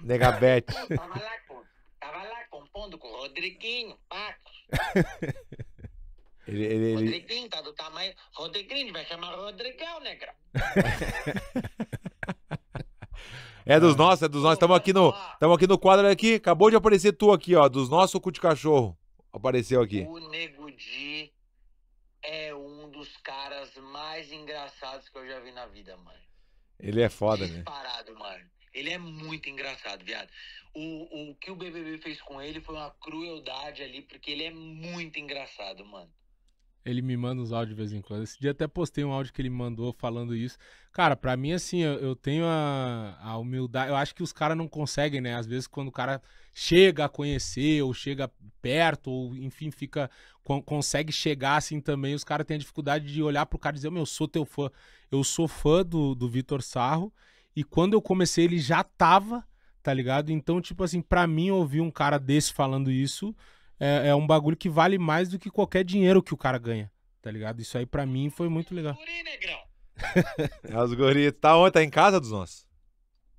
B: Negabete. Tava lá, com, tava lá compondo com o Rodriguinho, Paco. Ele, ele, Rodriguinho tá do tamanho. Rodriguinho vai chamar Rodrigão, negra. É dos nossos, é dos nossos. Estamos aqui no, estamos aqui no quadro aqui. Acabou de aparecer tu aqui, ó, dos nossos cu de cachorro. Apareceu aqui. O Nego mais engraçados que eu já vi na vida, mano. Ele é foda, né? Disparado, mano. Ele é muito engraçado, viado. O, o que o BBB fez com ele foi uma crueldade ali, porque ele é muito engraçado, mano.
A: Ele me manda os áudios de vez em quando. Esse dia até postei um áudio que ele mandou falando isso. Cara, para mim, assim, eu, eu tenho a, a, humildade. Eu acho que os caras não conseguem, né? Às vezes, quando o cara chega a conhecer, ou chega perto, ou enfim, fica. Con consegue chegar assim também, os caras têm a dificuldade de olhar pro cara e dizer: Meu, eu sou teu fã. Eu sou fã do, do Vitor Sarro. E quando eu comecei, ele já tava, tá ligado? Então, tipo assim, para mim, ouvir um cara desse falando isso é, é um bagulho que vale mais do que qualquer dinheiro que o cara ganha, tá ligado? Isso aí para mim foi muito legal. Guri, negrão.
B: As é gurias. Tá onde? Tá em casa dos nossos?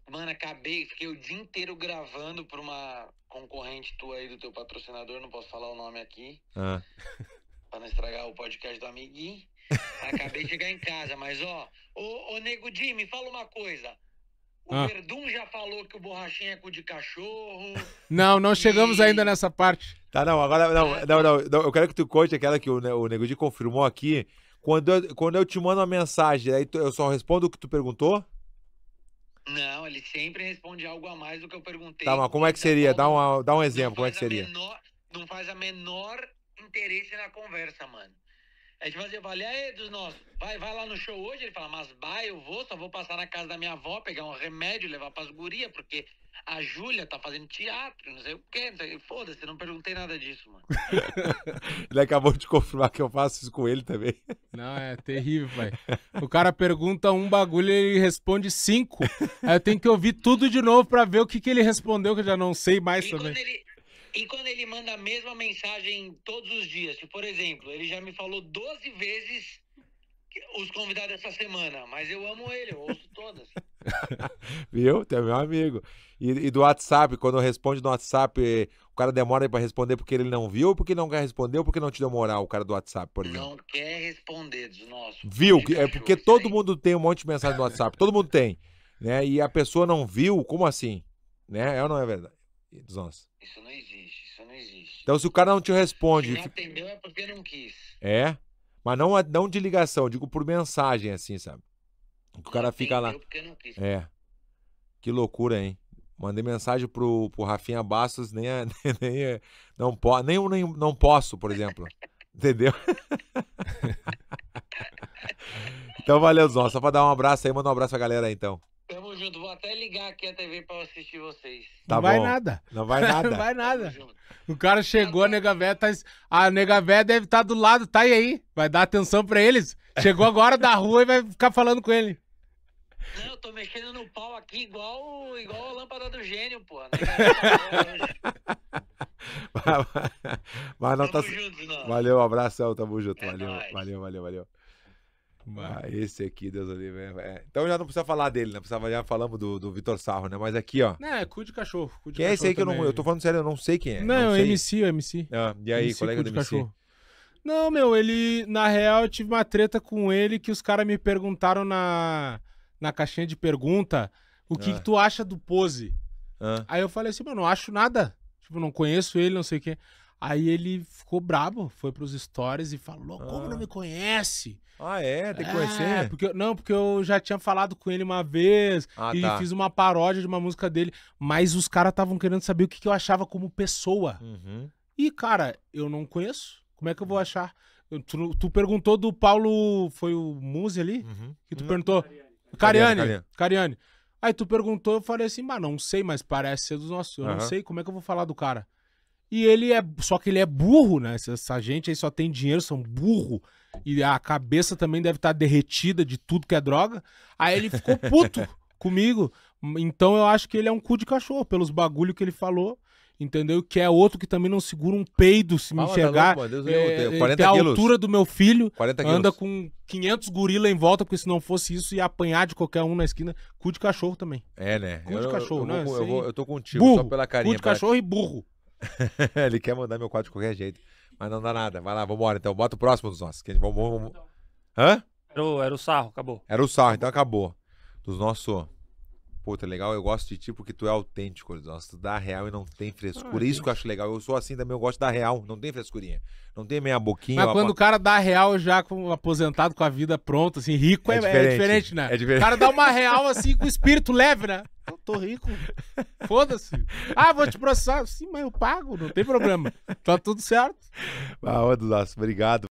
B: Mano, acabei, fiquei o dia inteiro gravando pra uma concorrente tua aí do teu patrocinador, não posso falar o nome aqui. Ah. Pra não estragar o podcast do amiguinho. Acabei de chegar em casa, mas ó, ô, ô Nego Jim, me fala uma coisa. O ah. Verdun já falou que o borrachinha é cu de cachorro. Não, não chegamos ainda nessa parte. Tá, não, agora não, não, não, não, eu quero que tu conte aquela que o, o Nego confirmou aqui. Quando eu, quando eu te mando uma mensagem, aí tu, eu só respondo o que tu perguntou?
A: Não, ele sempre responde algo
B: a mais do que eu perguntei. Tá, mas como é que seria? Dá, então, uma, dá um exemplo, como é que seria? Menor, não faz a menor interesse na conversa, mano. A gente fazia, eu falei, aí dos nossos, vai, vai lá no show hoje? Ele fala, mas vai, eu vou, só vou passar na casa da minha avó, pegar um remédio, levar pras gurias, porque a Júlia tá fazendo teatro, não sei o quê. Foda-se, não perguntei
A: nada disso, mano.
B: ele acabou de confirmar que eu faço isso com ele também. Não, é
A: terrível, pai. O cara pergunta um bagulho e ele responde cinco. Aí eu tenho que ouvir tudo de novo pra ver o que, que ele respondeu, que eu já não sei mais e também. Quando ele, e quando ele manda a mesma mensagem todos os dias,
B: por exemplo, ele já me falou 12 vezes os convidados essa semana, mas eu amo ele, eu ouço todas. Viu? Tem é meu amigo. E, e, do WhatsApp, quando responde no WhatsApp, o cara demora para responder porque ele não viu, ou porque não quer responder, ou porque não te deu moral, o cara do WhatsApp, por exemplo. Não quer responder dos nossos. Viu? É porque todo mundo tem um monte de mensagem no WhatsApp, todo mundo tem. Né? E a pessoa não viu, como assim? Né? É ou não é verdade? Dos nossos. Isso não existe, isso não existe. Então, se o cara não te responde. Se não atendeu é porque não quis. É. Mas não, é, não de ligação, digo por mensagem, assim, sabe? O cara fica lá. É. Que loucura, hein? Mandei mensagem pro, pro Rafinha Bastos, nem, é, nem, é, não po, nem, nem não posso, por exemplo. Entendeu? então valeu, Zó. Só pra dar um abraço aí, manda um abraço pra galera aí, então. Tamo junto, vou até ligar aqui
A: a TV pra assistir vocês. Tá não bom. vai nada. Não vai nada. não vai nada. O cara chegou, a tá nega véia tá. A nega véia deve estar tá do lado, tá e aí? Vai dar atenção pra eles. Chegou agora da rua e vai ficar falando com ele. Não, eu tô mexendo no pau
B: aqui igual, igual a lâmpada do gênio, pô.
A: mas, mas, mas não Tamo tá. Junto,
B: não. Valeu, um abração, tamo junto. É valeu, valeu, valeu, valeu. Mas... Ah, esse aqui, Deus ali, é. Então já não precisa falar dele, né precisava, já falamos do, do Vitor Sarro, né? Mas aqui, ó.
A: É, cu de cachorro. Cu de quem é esse aí também. que eu não. Eu
B: tô falando sério, eu não sei quem é. Não, não é MC, é MC. Ah, e aí, MC, é é colega do MC? Cachorro.
A: Não, meu, ele. Na real, eu tive uma treta com ele que os caras me perguntaram na, na caixinha de pergunta o que, ah. que tu acha do pose. Ah. Aí eu falei assim, mano, não acho nada. Tipo, não conheço ele, não sei o Aí ele ficou brabo, foi pros stories e falou: ah. como não ah. me conhece? Ah, é? Tem que é, conhecer? Porque, não, porque eu já tinha falado com ele uma vez ah, e tá. fiz uma paródia de uma música dele, mas os caras estavam querendo saber o que, que, eu achava como pessoa. Uhum. E, cara, eu não conheço. Como é que eu vou uhum. achar? tu, tu, perguntou do Paulo. Foi o Muse ali? Uhum. Que tu uhum. perguntou. Cariane. Cariane. Cariane. Aí tu perguntou, eu falei assim, mas não sei, mas parece ser dos nossos. Eu não sei, como é que eu vou falar do cara? E ele é. Só que ele é burro, né? Essa, essa gente aí só tem dinheiro, são burro. E a cabeça também deve estar tá derretida de tudo que é droga. Aí ele ficou puto comigo. Então eu acho que ele é um cu de cachorro, pelos bagulho que ele falou. Entendeu? Que é outro que também não segura um peido se me ah, tá enxergar. Tá louco, é, a quilos. altura do meu filho, anda com 500 gorila em volta, porque se não fosse isso, ia apanhar de qualquer um na esquina. Cu de cachorro também.
B: É, né? Cu eu, de cachorro, eu, eu né? Vou, eu, vou, eu, tô contigo, burro, só pela carinha. Cu de cachorro e burro. ele quer mandar meu quadro de qualquer jeito. Mas não dá nada. Vai lá, vambora. Então, bota o próximo dos nossos. Que gente, vamos, vamos... Hã? Era o, era o sarro, acabou. Era o sarro, então acabou. Dos nossos. Puta, legal, eu gosto de ti porque tu é autêntico, nossa, tu dá real e não tem frescura. Ah, Isso que eu acho legal. Eu sou assim também, eu gosto da real, não tem frescurinha. Não tem meia boquinha. Mas quando o
A: cara dá real já com, aposentado, com a vida pronta, assim, rico, é, é, é diferente, é diferente né? É diferente. O cara dá uma real assim com o espírito leve, né? Tô, tô rico. Foda-se. Ah, vou te processar. Sim, mas eu pago, não tem problema.
B: Tá tudo certo. Ah, Odulas, obrigado.